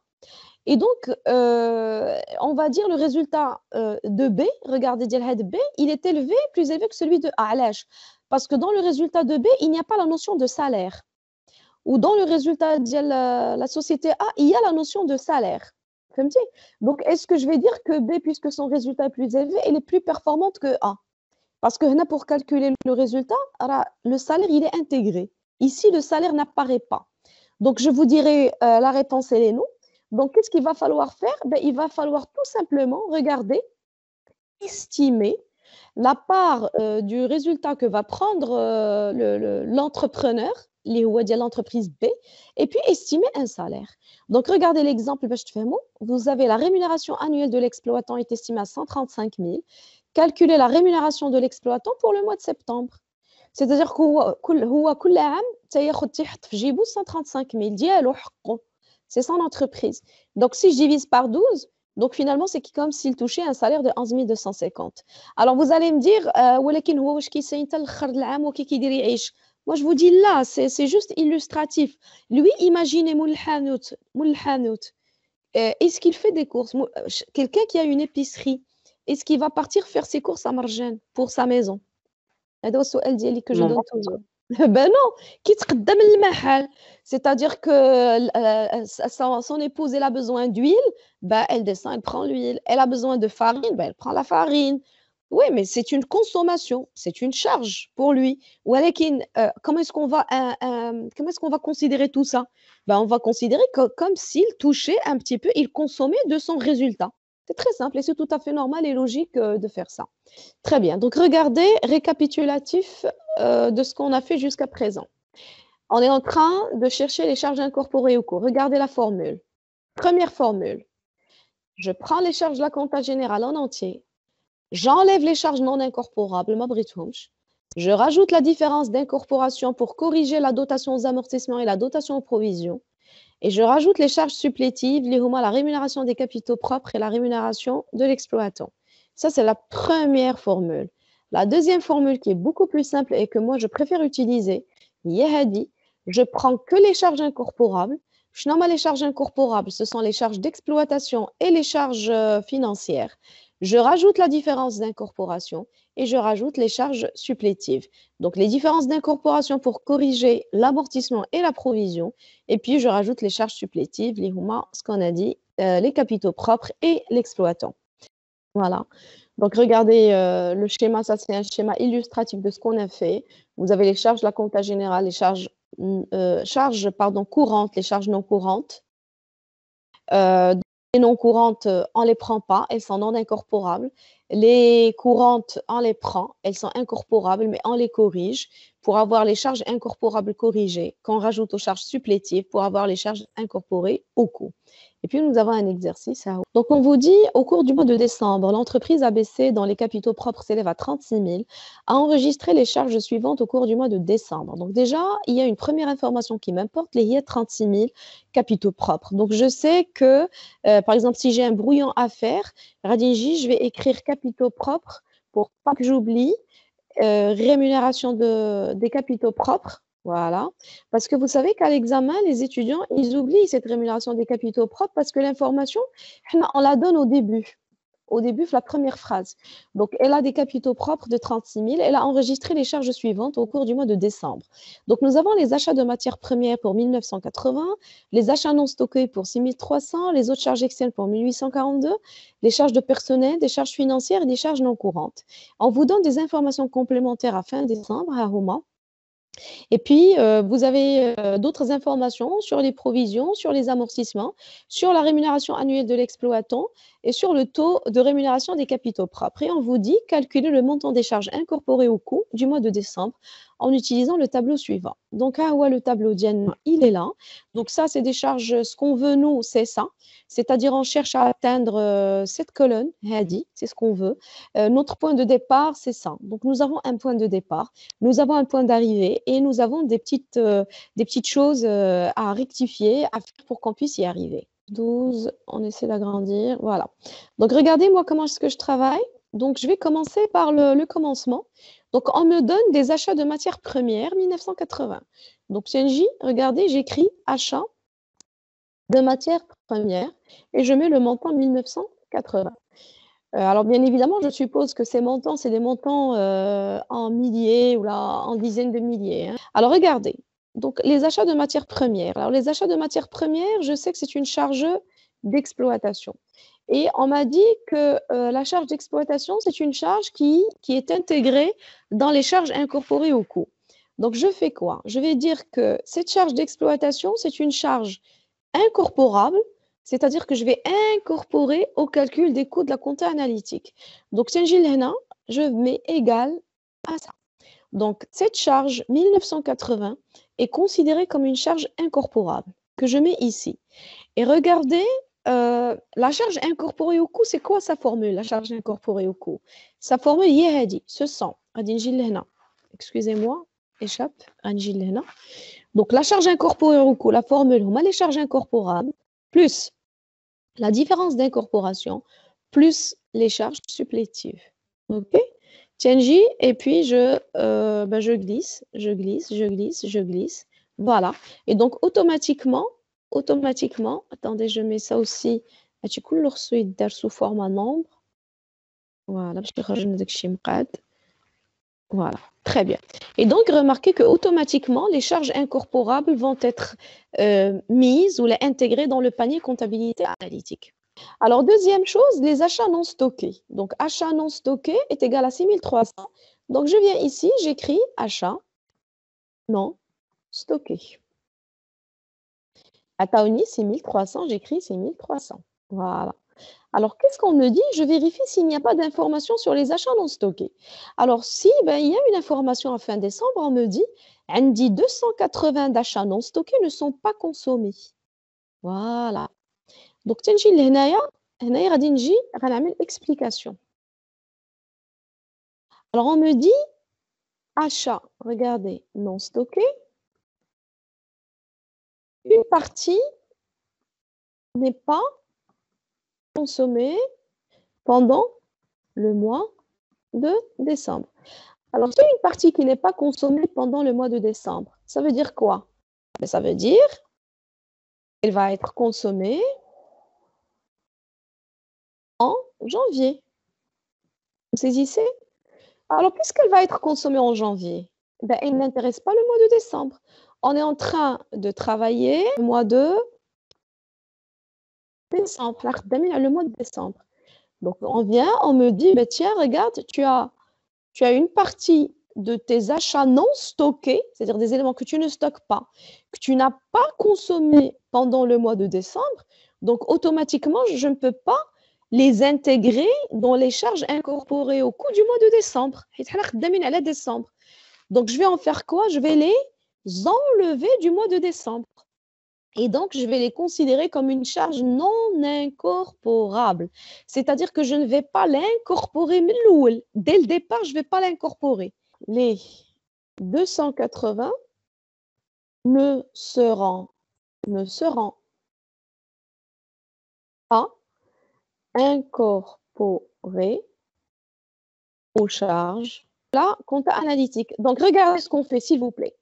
et donc, euh, on va dire le résultat euh, de B, regardez B, il est élevé, plus élevé que celui de A. Parce que dans le résultat de B, il n'y a pas la notion de salaire. Ou dans le résultat de la, société A, il y a la notion de salaire. Donc, est-ce que je vais dire que B, puisque son résultat est plus élevé, elle est plus performante que A parce que pour calculer le résultat, le salaire, il est intégré. Ici, le salaire n'apparaît pas. Donc, je vous dirai euh, la réponse, elle est non. Donc, qu'est-ce qu'il va falloir faire ben, Il va falloir tout simplement regarder, estimer la part euh, du résultat que va prendre euh, l'entrepreneur, l'entreprise B, et puis estimer un salaire. Donc, regardez l'exemple, ben, je te fais un mot. vous avez la rémunération annuelle de l'exploitant est estimée à 135 000 calculer la rémunération de l'exploitant pour le mois de septembre. C'est-à-dire que tous 135 eh, C'est son entreprise. Donc, si je divise par 12, donc finalement, c'est comme s'il touchait un salaire de 11 250. Alors, vous allez me dire, euh, moi, je vous dis là, c'est juste illustratif. Lui, imaginez Moulhanout. Euh, est-ce qu'il fait des courses euh, Quelqu'un qui a une épicerie est-ce qu'il va partir faire ses courses à Marjane pour sa maison que je Ben non, C'est-à-dire que euh, euh, son, épouse, elle a besoin d'huile, ben elle descend, elle prend l'huile. Elle a besoin de farine, ben elle prend la farine. Oui, mais c'est une consommation, c'est une charge pour lui. Euh, comment est-ce qu'on va, est-ce va considérer tout ça ben, On va considérer comme s'il touchait un petit peu, il consommait de son résultat. C'est très simple et c'est tout à fait normal et logique euh, de faire ça. Très bien. Donc, regardez, récapitulatif euh, de ce qu'on a fait jusqu'à présent. On est en train de chercher les charges incorporées au cours. Regardez la formule. Première formule. Je prends les charges de la compta générale en entier. J'enlève les charges non incorporables, ma Je rajoute la différence d'incorporation pour corriger la dotation aux amortissements et la dotation aux provisions. Et je rajoute les charges supplétives, les la rémunération des capitaux propres et la rémunération de l'exploitant. Ça, c'est la première formule. La deuxième formule qui est beaucoup plus simple et que moi, je préfère utiliser, Yehadi, je prends que les charges incorporables. Je les charges incorporables, ce sont les charges d'exploitation et les charges euh, financières je rajoute la différence d'incorporation et je rajoute les charges supplétives. Donc les différences d'incorporation pour corriger l'amortissement et la provision, et puis je rajoute les charges supplétives, les ce qu'on a dit, euh, les capitaux propres et l'exploitant. Voilà. Donc regardez euh, le schéma, ça c'est un schéma illustratif de ce qu'on a fait. Vous avez les charges la compta générale, les charges, euh, charges pardon, courantes, les charges non courantes. Euh, les non courantes, euh, on ne les prend pas, elles sont non incorporables. Les courantes, on les prend, elles sont incorporables, mais on les corrige pour avoir les charges incorporables corrigées, qu'on rajoute aux charges supplétives pour avoir les charges incorporées au coût. Et puis, nous avons un exercice. À... Donc, on vous dit, au cours du mois de décembre, l'entreprise ABC, dont les capitaux propres s'élèvent à 36 000, a enregistré les charges suivantes au cours du mois de décembre. Donc, déjà, il y a une première information qui m'importe, les a 36 000 capitaux propres. Donc, je sais que, euh, par exemple, si j'ai un brouillon à faire, Radinji, je vais écrire capitaux propres pour pas que j'oublie, euh, rémunération de, des capitaux propres voilà. Parce que vous savez qu'à l'examen, les étudiants, ils oublient cette rémunération des capitaux propres parce que l'information, on la donne au début. Au début, la première phrase. Donc, elle a des capitaux propres de 36 000. Elle a enregistré les charges suivantes au cours du mois de décembre. Donc, nous avons les achats de matières premières pour 1980, les achats non stockés pour 6 300, les autres charges externes pour 1842, les charges de personnel, des charges financières et des charges non courantes. On vous donne des informations complémentaires à fin décembre à hein, Roma. Et puis, euh, vous avez euh, d'autres informations sur les provisions, sur les amortissements, sur la rémunération annuelle de l'exploitant et sur le taux de rémunération des capitaux propres. Et on vous dit calculer le montant des charges incorporées au coût du mois de décembre en utilisant le tableau suivant. Donc, ah ouais, le tableau d'Yen, il est là. Donc, ça, c'est des charges. Ce qu'on veut, nous, c'est ça. C'est-à-dire, on cherche à atteindre euh, cette colonne, Hadi, c'est ce qu'on veut. Euh, notre point de départ, c'est ça. Donc, nous avons un point de départ, nous avons un point d'arrivée et nous avons des petites, euh, des petites choses à rectifier, à faire pour qu'on puisse y arriver. 12, on essaie d'agrandir. Voilà. Donc, regardez, moi, comment est-ce que je travaille. Donc, je vais commencer par le, le commencement. Donc, on me donne des achats de matières premières 1980. Donc, CNJ, regardez, j'écris achat de matières premières et je mets le montant 1980. Euh, alors, bien évidemment, je suppose que ces montants, c'est des montants euh, en milliers ou là, en dizaines de milliers. Hein. Alors, regardez. Donc, les achats de matières premières. Alors, les achats de matières premières, je sais que c'est une charge d'exploitation. Et on m'a dit que euh, la charge d'exploitation, c'est une charge qui, qui est intégrée dans les charges incorporées au coût. Donc, je fais quoi Je vais dire que cette charge d'exploitation, c'est une charge incorporable, c'est-à-dire que je vais incorporer au calcul des coûts de la compta analytique. Donc, Saint-Gilena, je mets égal à ça. Donc, cette charge 1980 est considérée comme une charge incorporable que je mets ici. Et regardez euh, la charge incorporée au coût, c'est quoi sa formule, la charge incorporée au coût, Sa formule, est dit, ce sang. Excusez-moi, échappe. Donc, la charge incorporée au coût, la formule, on a les charges incorporables plus la différence d'incorporation, plus les charges supplétives. OK Tienji, et puis je, euh, ben, je glisse, je glisse, je glisse, je glisse. Voilà. Et donc, automatiquement, automatiquement, attendez, je mets ça aussi, ah, sous format nombre. Voilà, je voilà, très bien. Et donc, remarquez que automatiquement, les charges incorporables vont être euh, mises ou les intégrées dans le panier comptabilité analytique. Alors, deuxième chose, les achats non stockés. Donc, achat non stocké est égal à 6300. Donc, je viens ici, j'écris achat non stocké. À Taoni, c'est 1300, j'écris, c'est 1300. Voilà. Alors, qu'est-ce qu'on me dit Je vérifie s'il n'y a pas d'informations sur les achats non stockés. Alors, si ben, il y a une information à fin décembre, on me dit Andy, 280 d'achats non stockés ne sont pas consommés. Voilà. Donc, explication. Alors, on me dit achats, regardez, non stockés, une partie n'est pas consommée pendant le mois de décembre. Alors, c'est une partie qui n'est pas consommée pendant le mois de décembre. Ça veut dire quoi ben, Ça veut dire qu'elle va être consommée en janvier. Vous saisissez Alors, puisqu'elle va être consommée en janvier, ben, elle n'intéresse pas le mois de décembre. On est en train de travailler le mois de décembre, le mois de décembre. Donc, on vient, on me dit, mais tiens, regarde, tu as, tu as une partie de tes achats non stockés, c'est-à-dire des éléments que tu ne stockes pas, que tu n'as pas consommé pendant le mois de décembre. Donc, automatiquement, je ne peux pas les intégrer dans les charges incorporées au coût du mois de décembre. Donc, je vais en faire quoi Je vais les enlevés du mois de décembre. Et donc, je vais les considérer comme une charge non incorporable. C'est-à-dire que je ne vais pas l'incorporer dès le départ, je ne vais pas l'incorporer. Les 280 ne seront, ne pas incorporés aux charges. Là, compte analytique. Donc, regardez ce qu'on fait, s'il vous plaît.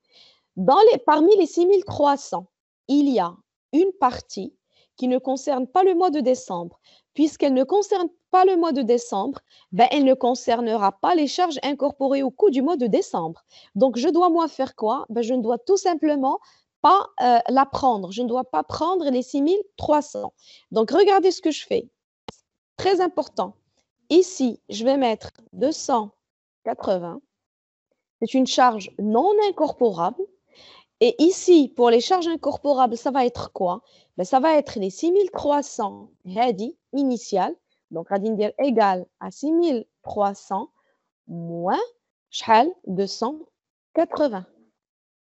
Parmi les, parmi les 6300, il y a une partie qui ne concerne pas le mois de décembre. Puisqu'elle ne concerne pas le mois de décembre, ben, elle ne concernera pas les charges incorporées au coût du mois de décembre. Donc, je dois moi faire quoi ben, Je ne dois tout simplement pas euh, la prendre. Je ne dois pas prendre les 6300. Donc, regardez ce que je fais. Très important. Ici, je vais mettre 280. C'est une charge non incorporable. Et ici, pour les charges incorporables, ça va être quoi ben, Ça va être les 6300 initial. donc radin dire égal à 6300 moins 280.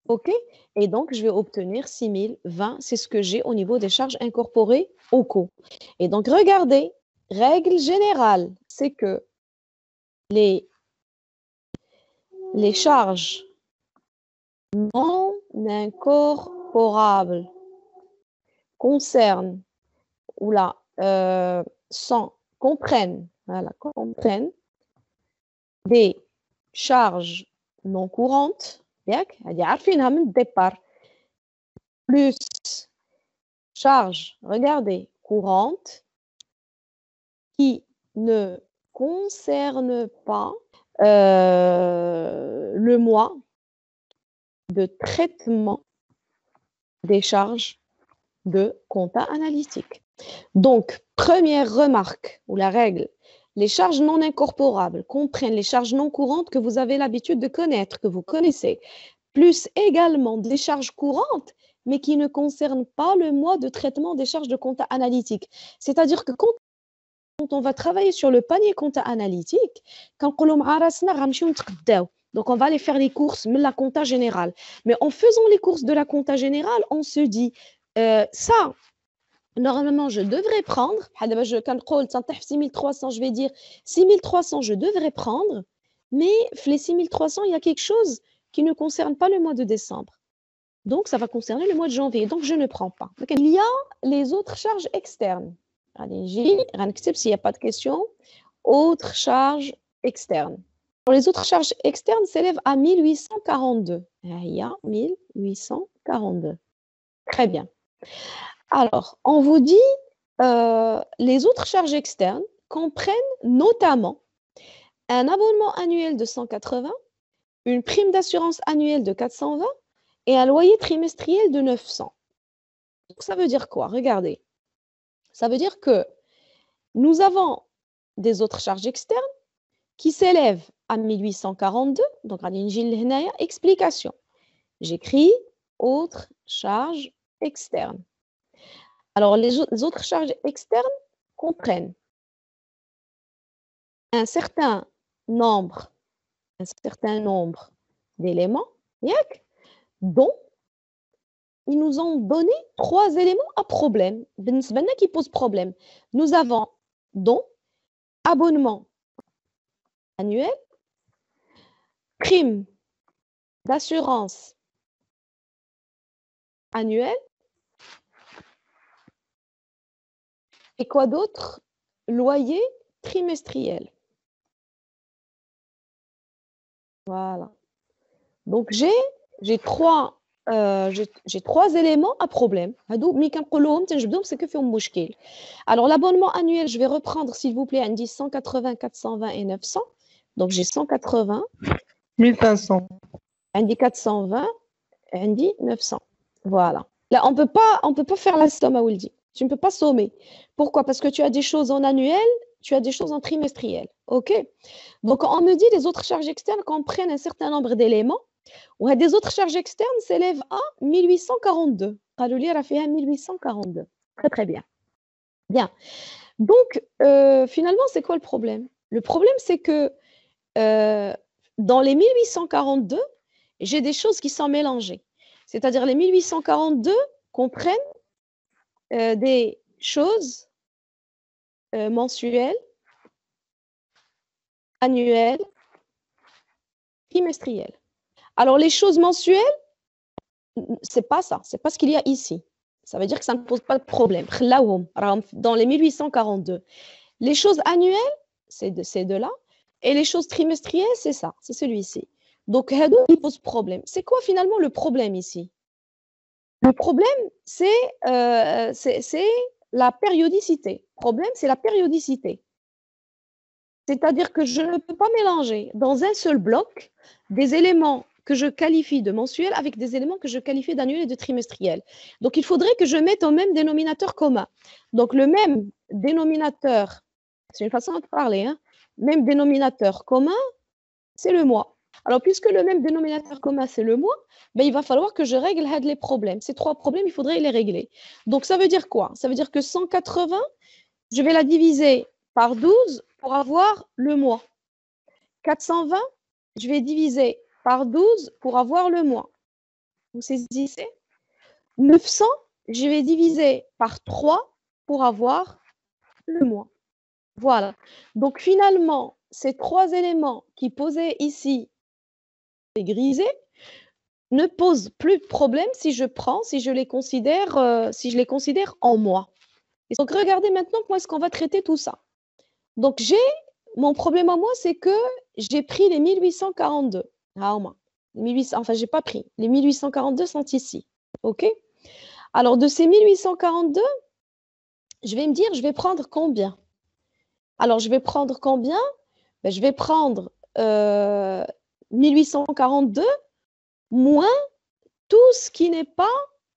OK Et donc, je vais obtenir 6020. C'est ce que j'ai au niveau des charges incorporées au coût. Et donc, regardez, règle générale, c'est que les, les charges non incorporable concerne ou la euh, sans comprennent voilà, des charges non courantes départ plus charges regardez courantes qui ne concernent pas euh, le mois de traitement des charges de compta analytique. Donc, première remarque ou la règle, les charges non incorporables comprennent les charges non courantes que vous avez l'habitude de connaître, que vous connaissez, plus également des charges courantes, mais qui ne concernent pas le mois de traitement des charges de compta analytique. C'est-à-dire que quand on va travailler sur le panier compta analytique, quand on donc, on va aller faire les courses, mais la compta générale. Mais en faisant les courses de la compta générale, on se dit, euh, ça, normalement, je devrais prendre. Je, 6300, je vais dire 6300, je devrais prendre. Mais les 6300, il y a quelque chose qui ne concerne pas le mois de décembre. Donc, ça va concerner le mois de janvier. Donc, je ne prends pas. il y a les autres charges externes. Allez, s'il n'y a pas de question, autres charges externes les autres charges externes s'élèvent à 1842. Il y a 1842. Très bien. Alors, on vous dit, euh, les autres charges externes comprennent notamment un abonnement annuel de 180, une prime d'assurance annuelle de 420 et un loyer trimestriel de 900. ça veut dire quoi Regardez. Ça veut dire que nous avons des autres charges externes qui s'élèvent à 1842, donc explication. J'écris Autre charge externe ». Alors, les autres charges externes comprennent un certain nombre, un certain nombre d'éléments, dont ils nous ont donné trois éléments à problème, ben, qui pose problème. Nous avons donc abonnement annuel, prime d'assurance annuelle. Et quoi d'autre Loyer trimestriel. Voilà. Donc j'ai j'ai trois euh, j'ai trois éléments à problème. Umm Alors l'abonnement annuel, je vais reprendre s'il vous plaît, 10, 180, 420 et 900. Donc j'ai 180, 1500. Andy 420, Andy 900. Voilà. Là, on peut pas, on peut pas faire la somme à Tu ne peux pas sommer. Pourquoi Parce que tu as des choses en annuel, tu as des choses en trimestriel. OK Donc, on me dit les autres charges externes comprennent un certain nombre d'éléments. Ou des autres charges externes s'élèvent à 1842. a fait 1842. Très, très bien. Bien. Donc, euh, finalement, c'est quoi le problème Le problème, c'est que euh, dans les 1842, j'ai des choses qui sont mélangées. C'est-à-dire les 1842 comprennent euh, des choses euh, mensuelles, annuelles, trimestrielles. Alors les choses mensuelles, c'est pas ça, c'est pas ce qu'il y a ici. Ça veut dire que ça ne pose pas de problème. Dans les 1842. Les choses annuelles, c'est de, de là. Et les choses trimestrielles, c'est ça, c'est celui-ci. Donc, Hado, il pose problème. C'est quoi finalement le problème ici Le problème, c'est euh, la périodicité. Le problème, c'est la périodicité. C'est-à-dire que je ne peux pas mélanger dans un seul bloc des éléments que je qualifie de mensuels avec des éléments que je qualifie d'annuels et de trimestriels. Donc, il faudrait que je mette au même dénominateur commun. Donc, le même dénominateur, c'est une façon de parler, hein, même dénominateur commun, c'est le mois. Alors, puisque le même dénominateur commun, c'est le mois, ben, il va falloir que je règle les problèmes. Ces trois problèmes, il faudrait les régler. Donc, ça veut dire quoi Ça veut dire que 180, je vais la diviser par 12 pour avoir le mois. 420, je vais diviser par 12 pour avoir le mois. Vous saisissez 900, je vais diviser par 3 pour avoir le mois. Voilà. Donc finalement, ces trois éléments qui posaient ici et grisés ne posent plus de problème si je prends, si je les considère, euh, si je les considère en moi. donc regardez maintenant comment est-ce qu'on va traiter tout ça. Donc j'ai mon problème à moi, c'est que j'ai pris les 1842 à 1800, enfin, j'ai pas pris. Les 1842 sont ici. OK Alors, de ces 1842, je vais me dire, je vais prendre combien alors, je vais prendre combien ben, Je vais prendre 1842 euh, moins tout ce qui n'est pas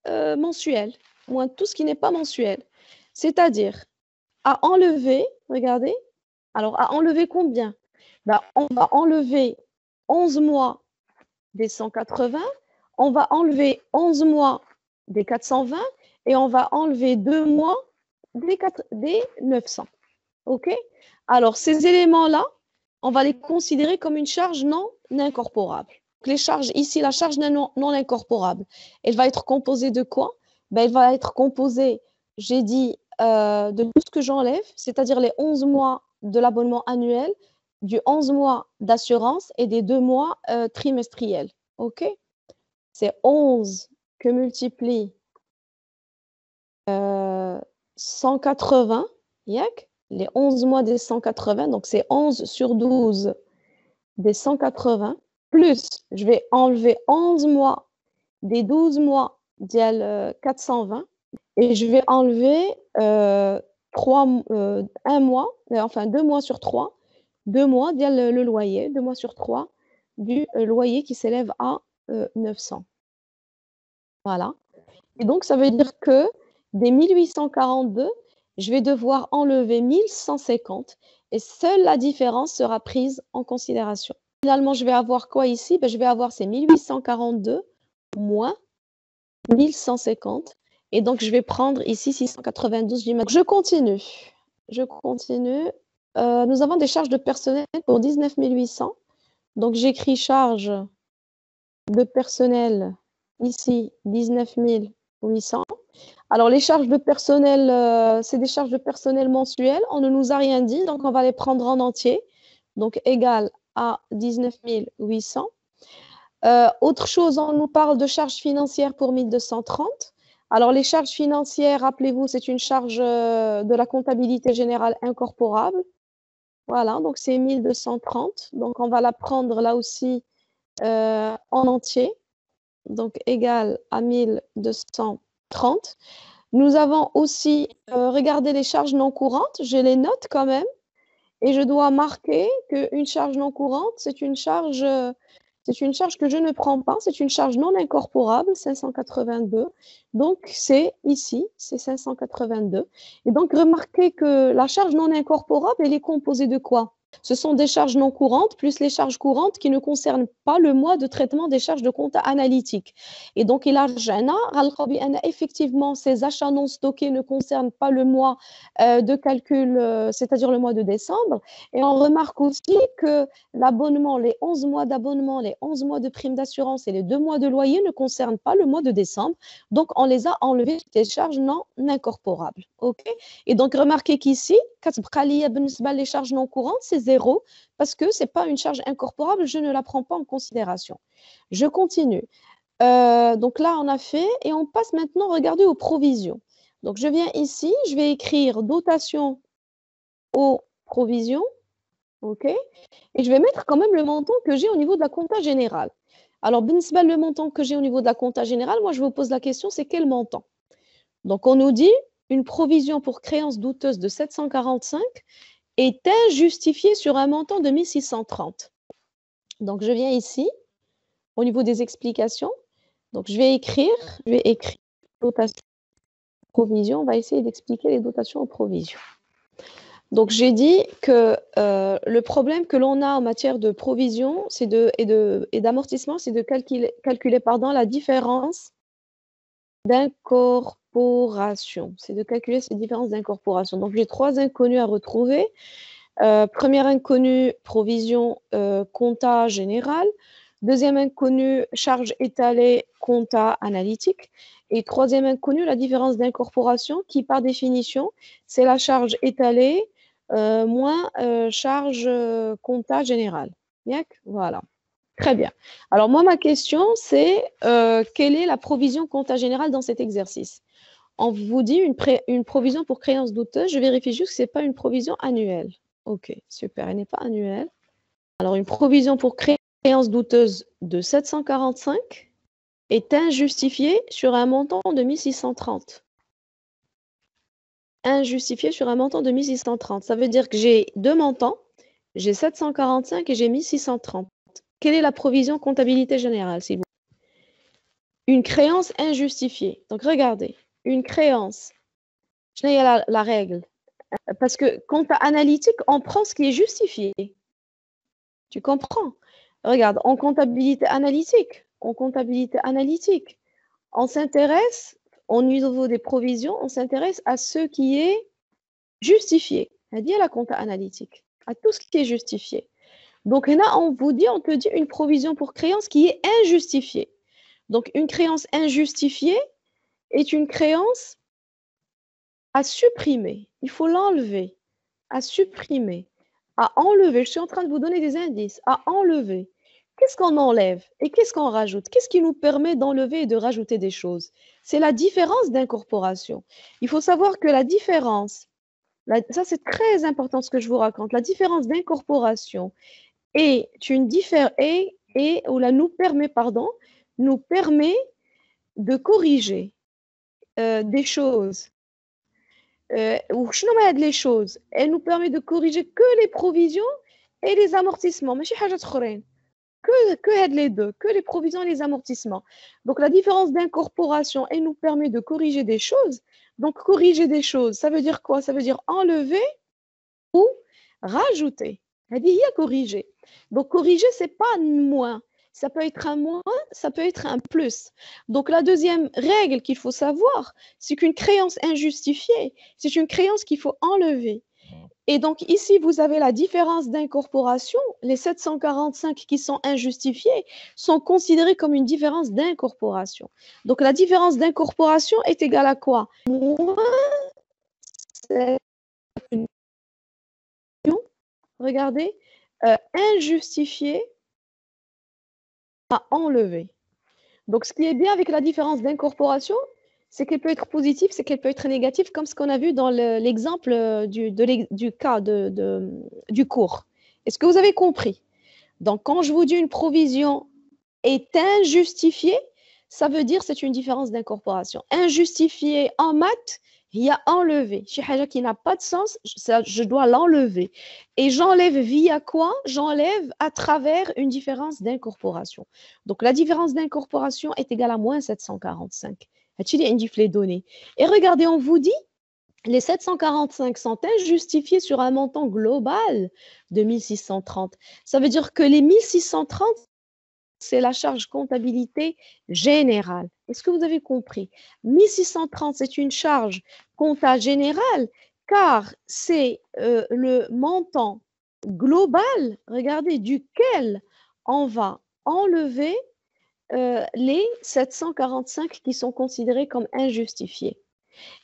euh, mensuel, moins tout ce qui n'est pas mensuel. C'est-à-dire à enlever, regardez, alors à enlever combien ben, On va enlever 11 mois des 180, on va enlever 11 mois des 420 et on va enlever 2 mois des 900. OK Alors, ces éléments-là, on va les considérer comme une charge non incorporable. les charges, ici, la charge non, non incorporable, elle va être composée de quoi ben, Elle va être composée, j'ai dit, euh, de tout ce que j'enlève, c'est-à-dire les 11 mois de l'abonnement annuel, du 11 mois d'assurance et des 2 mois euh, trimestriels. OK C'est 11 que multiplie euh, 180, yak, les 11 mois des 180, donc c'est 11 sur 12 des 180, plus je vais enlever 11 mois des 12 mois d'IAL 420, et je vais enlever 3, euh, euh, un mois, euh, enfin 2 mois sur 3, 2 mois y le, le loyer, 2 mois sur 3 du loyer qui s'élève à 900. Voilà. Et donc, ça veut dire que des 1842, je vais devoir enlever 1150 et seule la différence sera prise en considération. Finalement, je vais avoir quoi ici ben, Je vais avoir ces 1842 moins 1150 et donc je vais prendre ici 692 Je continue. Je continue. Euh, nous avons des charges de personnel pour 19 800. Donc j'écris charge de personnel ici 19 800. Alors, les charges de personnel, euh, c'est des charges de personnel mensuelles. On ne nous a rien dit, donc on va les prendre en entier. Donc, égal à 19 800. Euh, autre chose, on nous parle de charges financières pour 1230. Alors, les charges financières, rappelez-vous, c'est une charge euh, de la comptabilité générale incorporable. Voilà, donc c'est 1230. Donc, on va la prendre là aussi en entier. Donc, égal à 1230. 30. Nous avons aussi euh, regardé les charges non courantes. Je les note quand même. Et je dois marquer qu'une charge non courante, c'est une charge, c'est une charge que je ne prends pas. C'est une charge non incorporable, 582. Donc, c'est ici, c'est 582. Et donc, remarquez que la charge non incorporable, elle est composée de quoi ce sont des charges non courantes plus les charges courantes qui ne concernent pas le mois de traitement des charges de compte analytique. Et donc, il a effectivement, ces achats non stockés ne concernent pas le mois euh, de calcul, euh, c'est-à-dire le mois de décembre. Et on remarque aussi que l'abonnement, les 11 mois d'abonnement, les 11 mois de prime d'assurance et les 2 mois de loyer ne concernent pas le mois de décembre. Donc, on les a enlevés des charges non incorporables. OK Et donc, remarquez qu'ici, les charges non courantes, c'est zéro parce que ce n'est pas une charge incorporable, je ne la prends pas en considération. Je continue. Euh, donc là, on a fait et on passe maintenant, regarder aux provisions. Donc je viens ici, je vais écrire dotation aux provisions. OK Et je vais mettre quand même le montant que j'ai au niveau de la compta générale. Alors, Binsbal, le montant que j'ai au niveau de la compta générale, moi, je vous pose la question, c'est quel montant Donc, on nous dit une provision pour créance douteuse de 745 était justifié sur un montant de 1630. Donc, je viens ici, au niveau des explications. Donc, je vais écrire, je vais écrire dotation provision. On va essayer d'expliquer les dotations aux provisions. Donc, j'ai dit que euh, le problème que l'on a en matière de provision c'est de, et d'amortissement, de, et c'est de calculer, pardon, la différence d'un corps c'est de calculer ces différences d'incorporation. Donc, j'ai trois inconnus à retrouver. Euh, première inconnue, provision euh, compta général. Deuxième inconnue, charge étalée compta analytique. Et troisième inconnue, la différence d'incorporation qui, par définition, c'est la charge étalée euh, moins charge compta général. générale. Voilà. Très bien. Alors moi, ma question, c'est quelle est la provision compta général dans cet exercice on vous dit une, provision pour créance douteuse. Je vérifie juste que ce n'est pas une provision annuelle. OK, super, elle n'est pas annuelle. Alors, une provision pour créance douteuse de 745 est injustifiée sur un montant de 1630. Injustifiée sur un montant de 1630. Ça veut dire que j'ai deux montants, j'ai 745 et j'ai 1630. Quelle est la provision comptabilité générale, s'il vous plaît Une créance injustifiée. Donc, regardez, une créance. Je n'ai la, règle. Parce que compte analytique, on prend ce qui est justifié. Tu comprends Regarde, en comptabilité analytique, en comptabilité analytique, on s'intéresse, au niveau des provisions, on s'intéresse à ce qui est justifié. C'est-à-dire la compta analytique, à tout ce qui est justifié. Donc là, on vous dit, on te dit une provision pour créance qui est injustifiée. Donc une créance injustifiée, est une créance à supprimer. Il faut l'enlever, à supprimer, à enlever. Je suis en train de vous donner des indices, à enlever. Qu'est-ce qu'on enlève et qu'est-ce qu'on rajoute Qu'est-ce qui nous permet d'enlever et de rajouter des choses C'est la différence d'incorporation. Il faut savoir que la différence, ça c'est très important ce que je vous raconte, la différence d'incorporation est une différence et, et nous permet pardon, nous permet de corriger euh, des choses. Euh, les choses Elle nous permet de corriger que les provisions et les amortissements, que, que les deux, que les provisions et les amortissements. Donc la différence d'incorporation, elle nous permet de corriger des choses. Donc corriger des choses, ça veut dire quoi Ça veut dire enlever ou rajouter. Elle dit, il y a corriger. Donc corriger, c'est pas moins ça peut être un moins, ça peut être un plus. Donc la deuxième règle qu'il faut savoir, c'est qu'une créance injustifiée, c'est une créance qu'il faut enlever. Et donc ici, vous avez la différence d'incorporation. Les 745 qui sont injustifiés sont considérés comme une différence d'incorporation. Donc la différence d'incorporation est égale à quoi Moins Regardez, euh, injustifiée enlever. Donc, ce qui est bien avec la différence d'incorporation, c'est qu'elle peut être positive, c'est qu'elle peut être négative, comme ce qu'on a vu dans l'exemple euh, du, cas de, du cours. Est-ce que vous avez compris Donc, quand je vous dis une provision est injustifiée, ça veut dire c'est une différence d'incorporation. Injustifiée en maths, il a enlevé. Chose qui n'a pas de sens, je dois l'enlever. Et j'enlève via quoi J'enlève à travers une différence d'incorporation. Donc la différence d'incorporation est égale à moins 745. les données. Et regardez, on vous dit les 745 centaines injustifiés sur un montant global de 1630. Ça veut dire que les 1630 c'est la charge comptabilité générale. Est-ce que vous avez compris 1630, c'est une charge comptable générale car c'est euh, le montant global, regardez, duquel on va enlever euh, les 745 qui sont considérés comme injustifiés.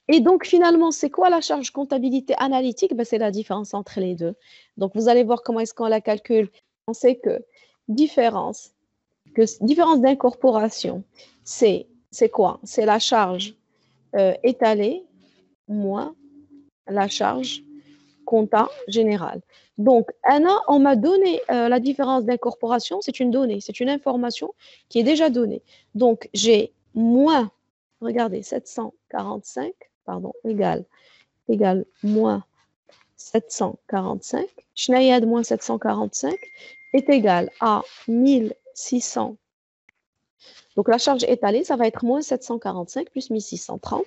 Et donc, finalement, c'est quoi la charge comptabilité analytique ben, C'est la différence entre les deux. Donc, vous allez voir comment est-ce qu'on la calcule. On sait que différence que différence d'incorporation, c'est c'est quoi C'est la charge euh, étalée moins la charge compta générale. Donc, Anna, on m'a donné euh, la différence d'incorporation, c'est une donnée, c'est une information qui est déjà donnée. Donc, j'ai moins, regardez, 745, pardon, égal, égal moins 745, Schneider moins 745 est égal à 1000 600. Donc la charge étalée, ça va être moins 745 plus 1630,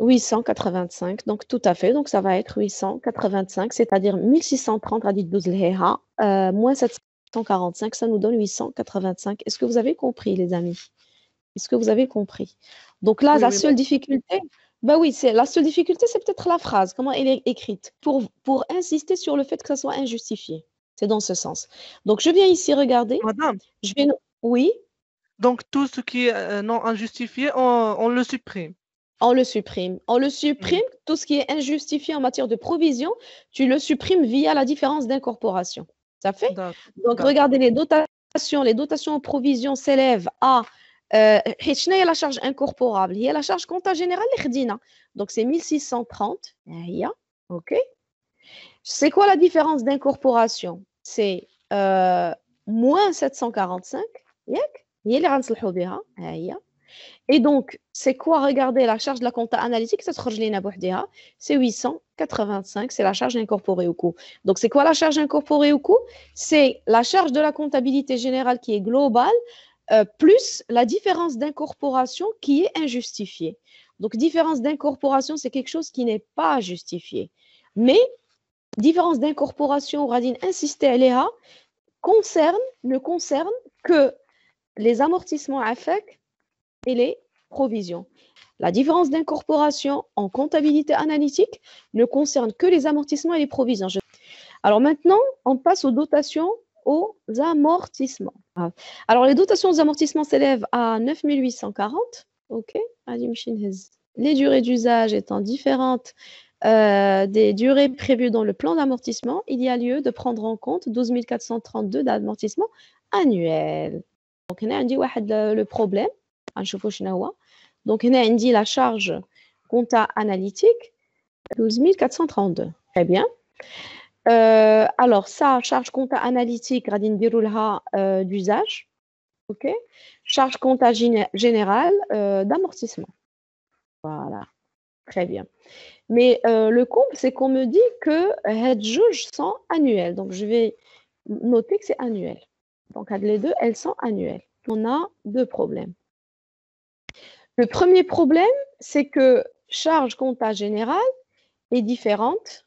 885. Donc tout à fait, donc ça va être 885, c'est-à-dire 1630 à 12 euh, moins 745, ça nous donne 885. Est-ce que vous avez compris, les amis Est-ce que vous avez compris Donc là, la seule difficulté, ben oui, c'est la seule difficulté, c'est peut-être la phrase, comment elle est écrite, pour, pour insister sur le fait que ça soit injustifié. C'est dans ce sens. Donc, je viens ici regarder. Madame je vais... Oui Donc, tout ce qui est euh, non injustifié, on, le supprime. On le supprime. On le supprime. Mm. Tout ce qui est injustifié en matière de provision, tu le supprimes via la différence d'incorporation. Ça fait Donc, regardez les dotations. Les dotations en provision s'élèvent à euh, la charge incorporable. Il y a la charge compta générale Donc, c'est 1630. OK c'est quoi la différence d'incorporation C'est euh, moins 745, et donc, c'est quoi regarder la charge de la comptabilité analytique C'est 885, c'est la charge incorporée au coût. Donc, c'est quoi la charge incorporée au coût C'est la charge de la comptabilité générale qui est globale, euh, plus la différence d'incorporation qui est injustifiée. Donc, différence d'incorporation, c'est quelque chose qui n'est pas justifié. Mais différence d'incorporation, radine insister à concerne, ne concerne que les amortissements à e et les provisions. La différence d'incorporation en comptabilité analytique ne concerne que les amortissements et les provisions. Alors maintenant, on passe aux dotations aux amortissements. Ah. Alors les dotations aux amortissements s'élèvent à 9840. OK Les durées d'usage étant différentes euh, des durées prévues dans le plan d'amortissement, il y a lieu de prendre en compte 12 432 d'amortissement annuel. Donc, on a le problème, donc on a la charge compta analytique, 12 432. Très bien. Euh, alors, ça, charge compta analytique, radin déroulera euh, d'usage. OK Charge compta générale d'amortissement. Voilà. Très bien. Mais euh, le comble, c'est qu'on me dit que head juge sont annuels. Donc, je vais noter que c'est annuel. Donc, les deux, elles sont annuelles. On a deux problèmes. Le premier problème, c'est que charge compta générale est différente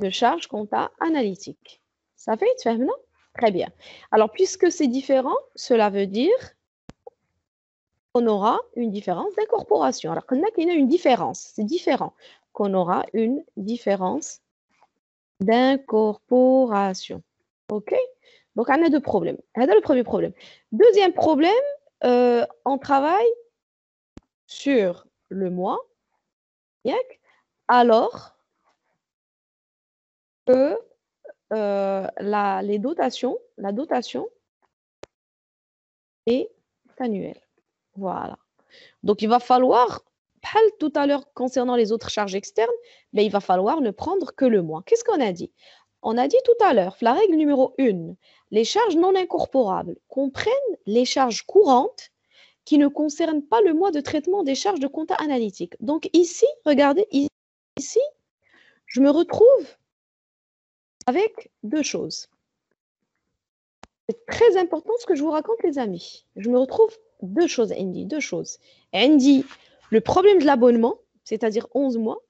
de charge compta analytique. Ça fait, tu Très bien. Alors, puisque c'est différent, cela veut dire on aura une différence d'incorporation. Alors qu'on a une différence, c'est différent. Qu'on aura une différence d'incorporation. OK Donc, on a deux problèmes. On le premier problème. Deuxième problème, euh, on travaille sur le mois, alors que euh, les dotations, la dotation est annuelle. Voilà. Donc, il va falloir, tout à l'heure concernant les autres charges externes, mais ben, il va falloir ne prendre que le mois. Qu'est-ce qu'on a dit On a dit tout à l'heure, la règle numéro 1, les charges non incorporables comprennent les charges courantes qui ne concernent pas le mois de traitement des charges de compta analytique. Donc ici, regardez, ici, je me retrouve avec deux choses. C'est très important ce que je vous raconte, les amis. Je me retrouve deux choses, Andy, deux choses. Andy, le problème de l'abonnement, c'est-à-dire 11 mois.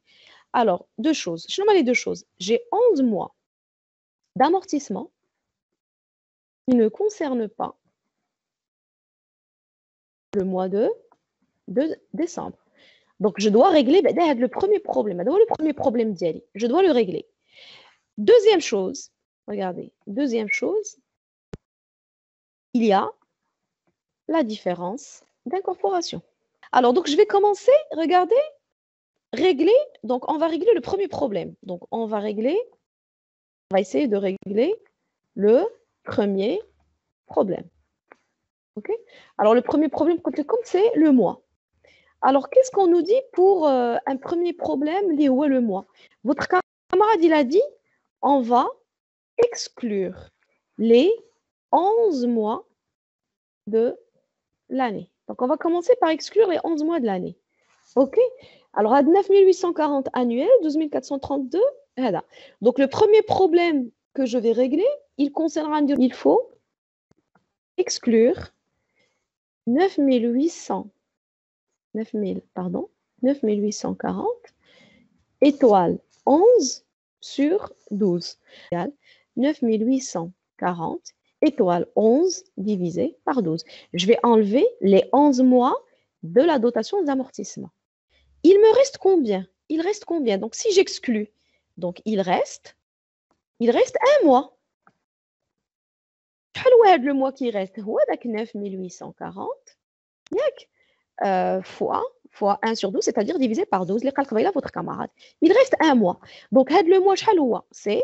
Alors, deux choses. Je nomme les deux choses. J'ai 11 mois d'amortissement qui ne concerne pas le mois de, décembre. Donc, je dois régler ben, le premier problème. Le premier problème Je dois le régler. Deuxième chose, regardez, deuxième chose, il y a la différence d'incorporation. Alors, donc, je vais commencer, regardez, régler. Donc, on va régler le premier problème. Donc, on va régler, on va essayer de régler le premier problème. OK Alors, le premier problème c'est le mois. Alors, qu'est-ce qu'on nous dit pour euh, un premier problème les est le mois Votre camarade, il a dit, on va exclure les 11 mois de l'année. Donc, on va commencer par exclure les 11 mois de l'année. OK Alors, à 9840 annuels, 12432, voilà. Donc, le premier problème que je vais régler, il concernera, il faut exclure 9800, 9000, pardon, 9840 étoile 11 sur 12, 9840 étoile 11 divisé par 12. Je vais enlever les 11 mois de la dotation d'amortissement. Il me reste combien Il reste combien Donc si j'exclus, donc il reste, il reste un mois. Le mois qui reste, c'est 9840 euh, fois, fois 1 sur 12, c'est-à-dire divisé par 12, les votre camarade. Il reste un mois. Donc, le mois, c'est.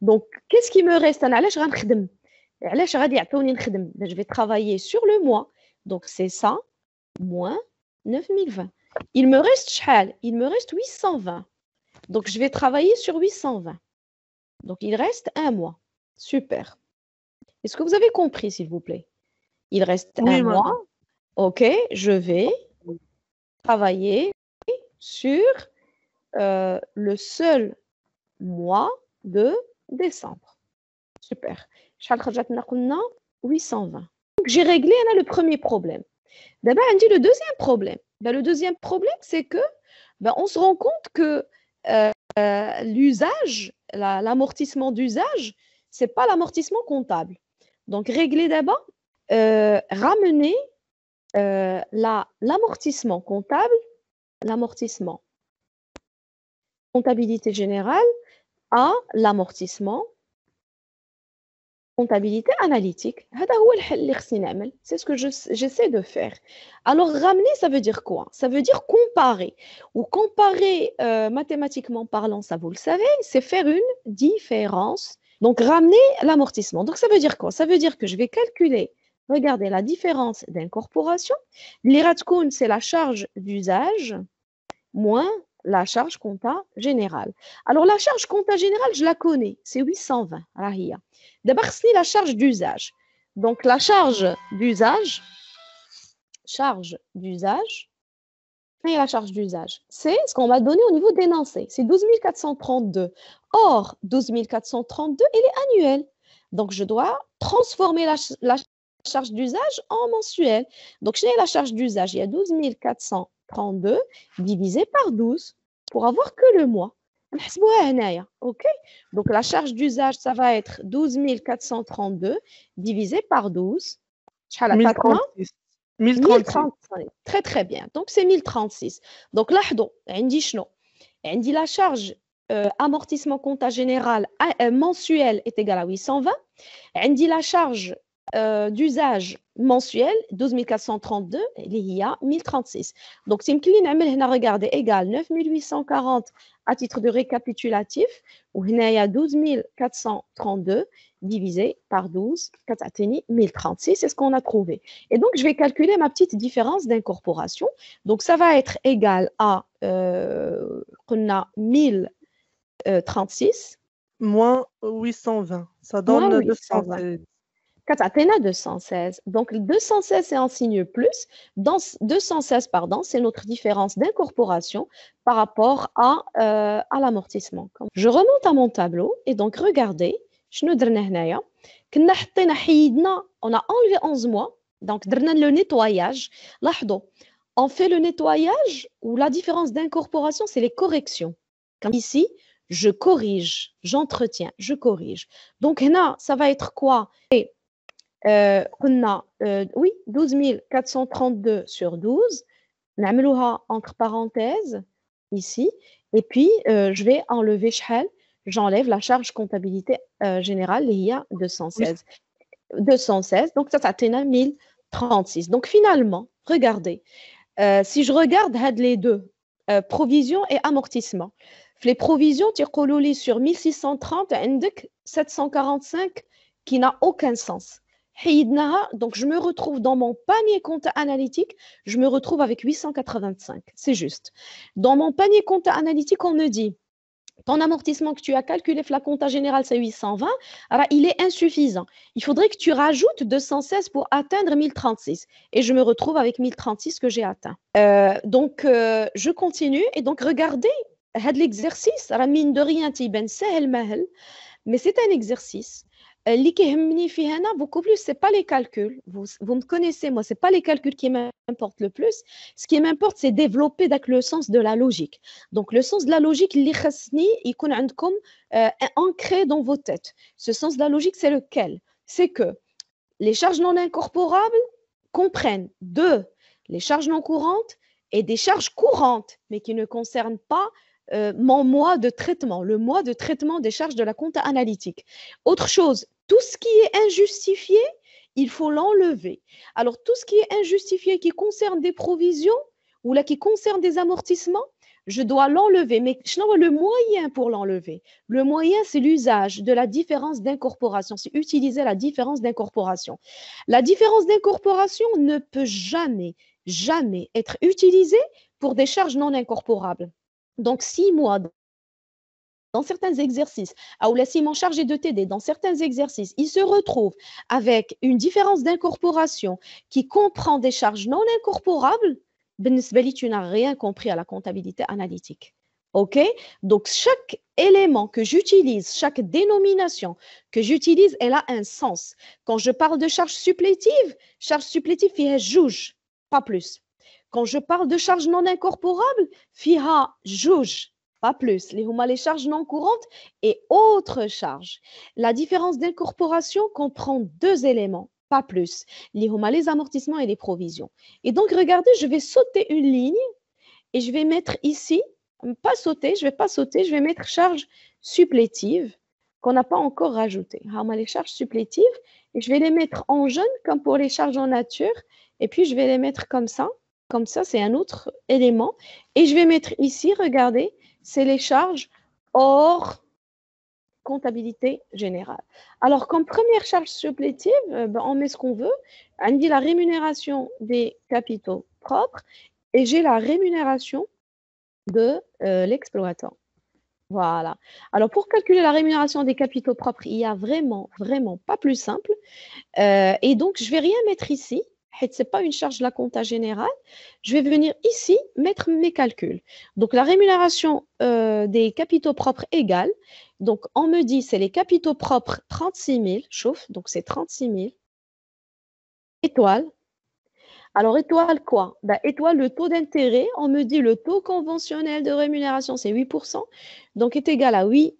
Donc, qu'est-ce qui me reste Je je vais travailler sur le mois donc c'est ça moins 9020 il me reste il me reste 820 donc je vais travailler sur 820 donc il reste un mois super est-ce que vous avez compris s'il vous plaît il reste un mois. ok je vais travailler sur euh, le seul mois de décembre super 820 donc j'ai réglé hein, le premier problème d'abord on dit le deuxième problème ben, le deuxième problème c'est que ben, on se rend compte que euh, euh, l'usage l'amortissement d'usage, d'usage c'est pas l'amortissement comptable donc régler d'abord euh, ramener l'amortissement comptable l'amortissement comptabilité générale à l'amortissement comptabilité analytique, c'est ce que j'essaie de faire. Alors, ramener, ça veut dire quoi Ça veut dire comparer. Ou comparer euh, mathématiquement parlant, ça vous le savez, c'est faire une différence. Donc, ramener l'amortissement. Donc, ça veut dire quoi Ça veut dire que je vais calculer, regardez, la différence d'incorporation. L'iratkun, c'est la charge d'usage, moins la charge compta générale. Alors, la charge compta générale, je la connais, c'est 820 RIA. D'abord, c'est la charge d'usage. Donc, la charge d'usage, charge d'usage, et la charge d'usage, c'est ce qu'on m'a donné au niveau d'énoncé, c'est 12 432. Or, 12 432, elle est annuelle. Donc, je dois transformer la, charge d'usage en mensuel. Donc, je la charge d'usage, il y a 12 432. 32 divisé par 12 pour avoir que le mois. OK Donc la charge d'usage, ça va être 12 432 divisé par 12. Très, très bien. Donc c'est 1036. Donc là, on dit la charge euh, amortissement compta général euh, mensuel est égal à 820. On dit la charge euh, d'usage mensuel 12 432 il y a 1036 donc c'est regardé regardé égal 9840 à titre de récapitulatif ou il y a 12 432 divisé par 12 4 1036 c'est ce qu'on a trouvé et donc je vais calculer ma petite différence d'incorporation donc ça va être égal à 1036 euh, euh, moins 820 ça donne 220 216. Donc, 216, c'est un signe plus. Dans 216, pardon, c'est notre différence d'incorporation par rapport à, euh, à l'amortissement. Je remonte à mon tableau et donc, regardez, hein. on a enlevé 11 mois, donc le nettoyage. On fait le nettoyage ou la différence d'incorporation, c'est les corrections. Comme ici, je corrige, j'entretiens, je corrige. Donc, ça va être quoi on euh, a euh, oui 12 432 sur 12 نعملوها entre parenthèses ici et puis euh, je vais enlever j'enlève la charge comptabilité générale il y a 216 donc ça ça fait 1036 donc finalement regardez si je regarde les deux provisions et amortissement les provisions tu sur 1630 indique 745 qui n'a aucun sens donc, je me retrouve dans mon panier compte analytique, je me retrouve avec 885. C'est juste. Dans mon panier compte analytique, on me dit ton amortissement que tu as calculé, la compta générale, c'est 820, alors il est insuffisant. Il faudrait que tu rajoutes 216 pour atteindre 1036. Et je me retrouve avec 1036 que j'ai atteint. Euh, donc, euh, je continue. Et donc, regardez, l'exercice, mine de rien, ben mais c'est un exercice. Euh, qui beaucoup plus plus, بوكو pas les pas vous me connaissez moi c'est pas les calculs qui m'importent le plus ce qui m'importe c'est développer le sens de la logique donc le sens de la logique il خصني est ancré dans vos têtes ce sens de la logique c'est lequel c'est que les charges non incorporables comprennent deux les charges non courantes et des charges courantes mais qui ne concernent pas euh, mon mois de traitement, le mois de traitement des charges de la compte analytique. Autre chose tout ce qui est injustifié, il faut l'enlever. Alors, tout ce qui est injustifié, qui concerne des provisions ou là qui concerne des amortissements, je dois l'enlever. Mais le moyen pour l'enlever, le moyen, c'est l'usage de la différence d'incorporation. C'est utiliser la différence d'incorporation. La différence d'incorporation ne peut jamais, jamais être utilisée pour des charges non incorporables. Donc, six mois dans certains exercices, Aoula Simon chargé de t'aider dans certains exercices, il se retrouve avec une différence d'incorporation qui comprend des charges non incorporables, Benisbeli, tu n'as rien compris à la comptabilité analytique. OK Donc, chaque élément que j'utilise, chaque dénomination que j'utilise, elle a un sens. Quand je parle de charge supplétive, charge supplétive, il y juge, pas plus. Quand je parle de charges non incorporable, il y juge, pas plus. Les les charges non courantes et autres charges. La différence d'incorporation comprend deux éléments, pas plus. Les les amortissements et les provisions. Et donc, regardez, je vais sauter une ligne et je vais mettre ici, pas sauter, je vais pas sauter, je vais mettre charges supplétive qu'on n'a pas encore rajoutées. Ah, les charges supplétives et je vais les mettre en jaune comme pour les charges en nature et puis je vais les mettre comme ça. Comme ça, c'est un autre élément. Et je vais mettre ici, regardez, c'est les charges hors comptabilité générale. Alors, comme première charge supplétive, euh, ben, on met ce qu'on veut. On dit la rémunération des capitaux propres et j'ai la rémunération de euh, l'exploitant. Voilà. Alors, pour calculer la rémunération des capitaux propres, il n'y a vraiment, vraiment pas plus simple. Euh, et donc, je ne vais rien mettre ici ce n'est pas une charge de la compta générale, je vais venir ici mettre mes calculs. Donc la rémunération euh, des capitaux propres égale, donc on me dit c'est les capitaux propres 36 000, chauffe, donc c'est 36 000, étoile. Alors étoile quoi ben, Étoile, le taux d'intérêt, on me dit le taux conventionnel de rémunération c'est 8%, donc est égal à 8%.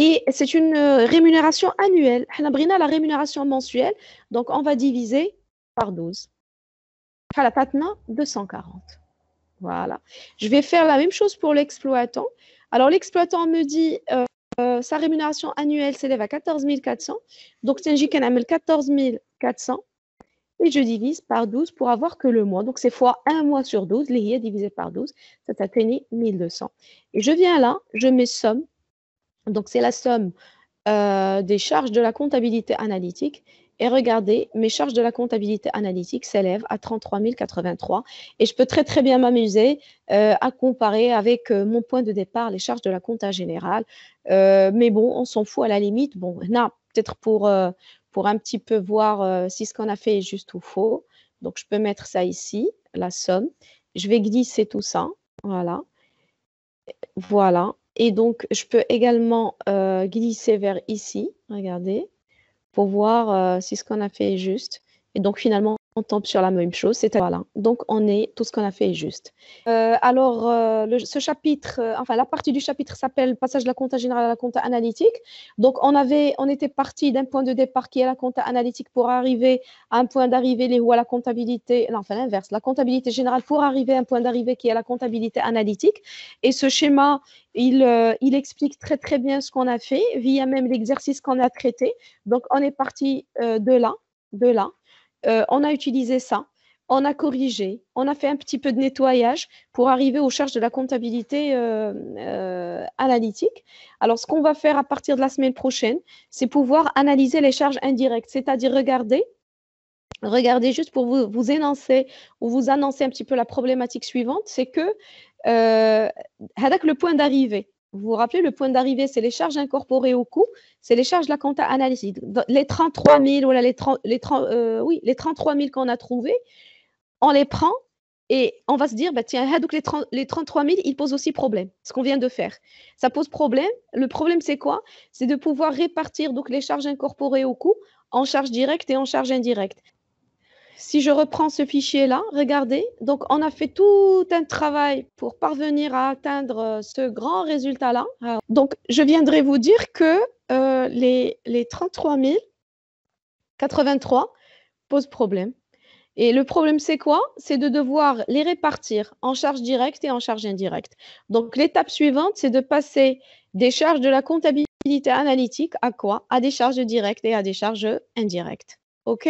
Et c'est une euh, rémunération annuelle. Hanabrina, la rémunération mensuelle, donc on va diviser par 12. Halapatna, 240. Voilà. Je vais faire la même chose pour l'exploitant. Alors, l'exploitant me dit euh, euh sa rémunération annuelle s'élève à 14 400. Donc, Tenji Kanamel, 14 400. Et je divise par 12 pour avoir que le mois. Donc, c'est fois un mois sur 12. L'IA divisé par 12, ça t'atteint 1200. Et je viens là, je mets somme donc, c'est la somme euh, des charges de la comptabilité analytique. Et regardez, mes charges de la comptabilité analytique s'élèvent à 33 083. Et je peux très, très bien m'amuser euh, à comparer avec euh, mon point de départ les charges de la compta générale. mais bon, on s'en fout à la limite. Bon, là, peut-être pour, pour un petit peu voir si ce qu'on a fait est juste ou faux. Donc, je peux mettre ça ici, la somme. Je vais glisser tout ça. Voilà. Voilà. Et donc, je peux également euh, glisser vers ici, regardez, pour voir euh, si ce qu'on a fait est juste. Et donc, finalement, on tombe sur la même chose. C'est voilà. Donc on est tout ce qu'on a fait est juste. Euh, alors euh, ce chapitre, euh, enfin la partie du chapitre s'appelle passage de la compta générale à la comptabilité analytique. Donc on avait, on était parti d'un point de départ qui est la comptabilité analytique pour arriver à un point d'arrivée les ou à la comptabilité, enfin l'inverse, la comptabilité générale pour arriver à un point d'arrivée qui est la comptabilité analytique. Et ce schéma, il, il explique très très bien ce qu'on a fait via même l'exercice qu'on a traité. Donc on est parti de là, de là euh, on a utilisé ça, on a corrigé, on a fait un petit peu de nettoyage pour arriver aux charges de la comptabilité euh, euh, analytique. Alors, ce qu'on va faire à partir de la semaine prochaine, c'est pouvoir analyser les charges indirectes, c'est-à-dire regarder. Regardez juste pour vous, vous énoncer ou vous annoncer un petit peu la problématique suivante, c'est que avec le point d'arrivée, vous vous rappelez, le point d'arrivée, c'est les charges incorporées au coût, c'est les charges de la compta analysée. Les 33 000, les les euh, oui, les qu'on a trouvés, on les prend et on va se dire, bah, tiens, les, 33 000, ils posent aussi problème, ce qu'on vient de faire. Ça pose problème. Le problème, c'est quoi C'est de pouvoir répartir donc, les charges incorporées au coût en charges directes et en charges indirectes si je reprends ce fichier-là, regardez, donc on a fait tout un travail pour parvenir à atteindre euh, ce grand résultat-là. Donc, je viendrai vous dire que euh, les, les 33 083 posent problème. Et le problème, c'est quoi C'est de devoir les répartir en charges directes et en charges indirectes. Donc, l'étape suivante, c'est de passer des charges de la comptabilité analytique à quoi À des charges directes et à des charges indirectes. OK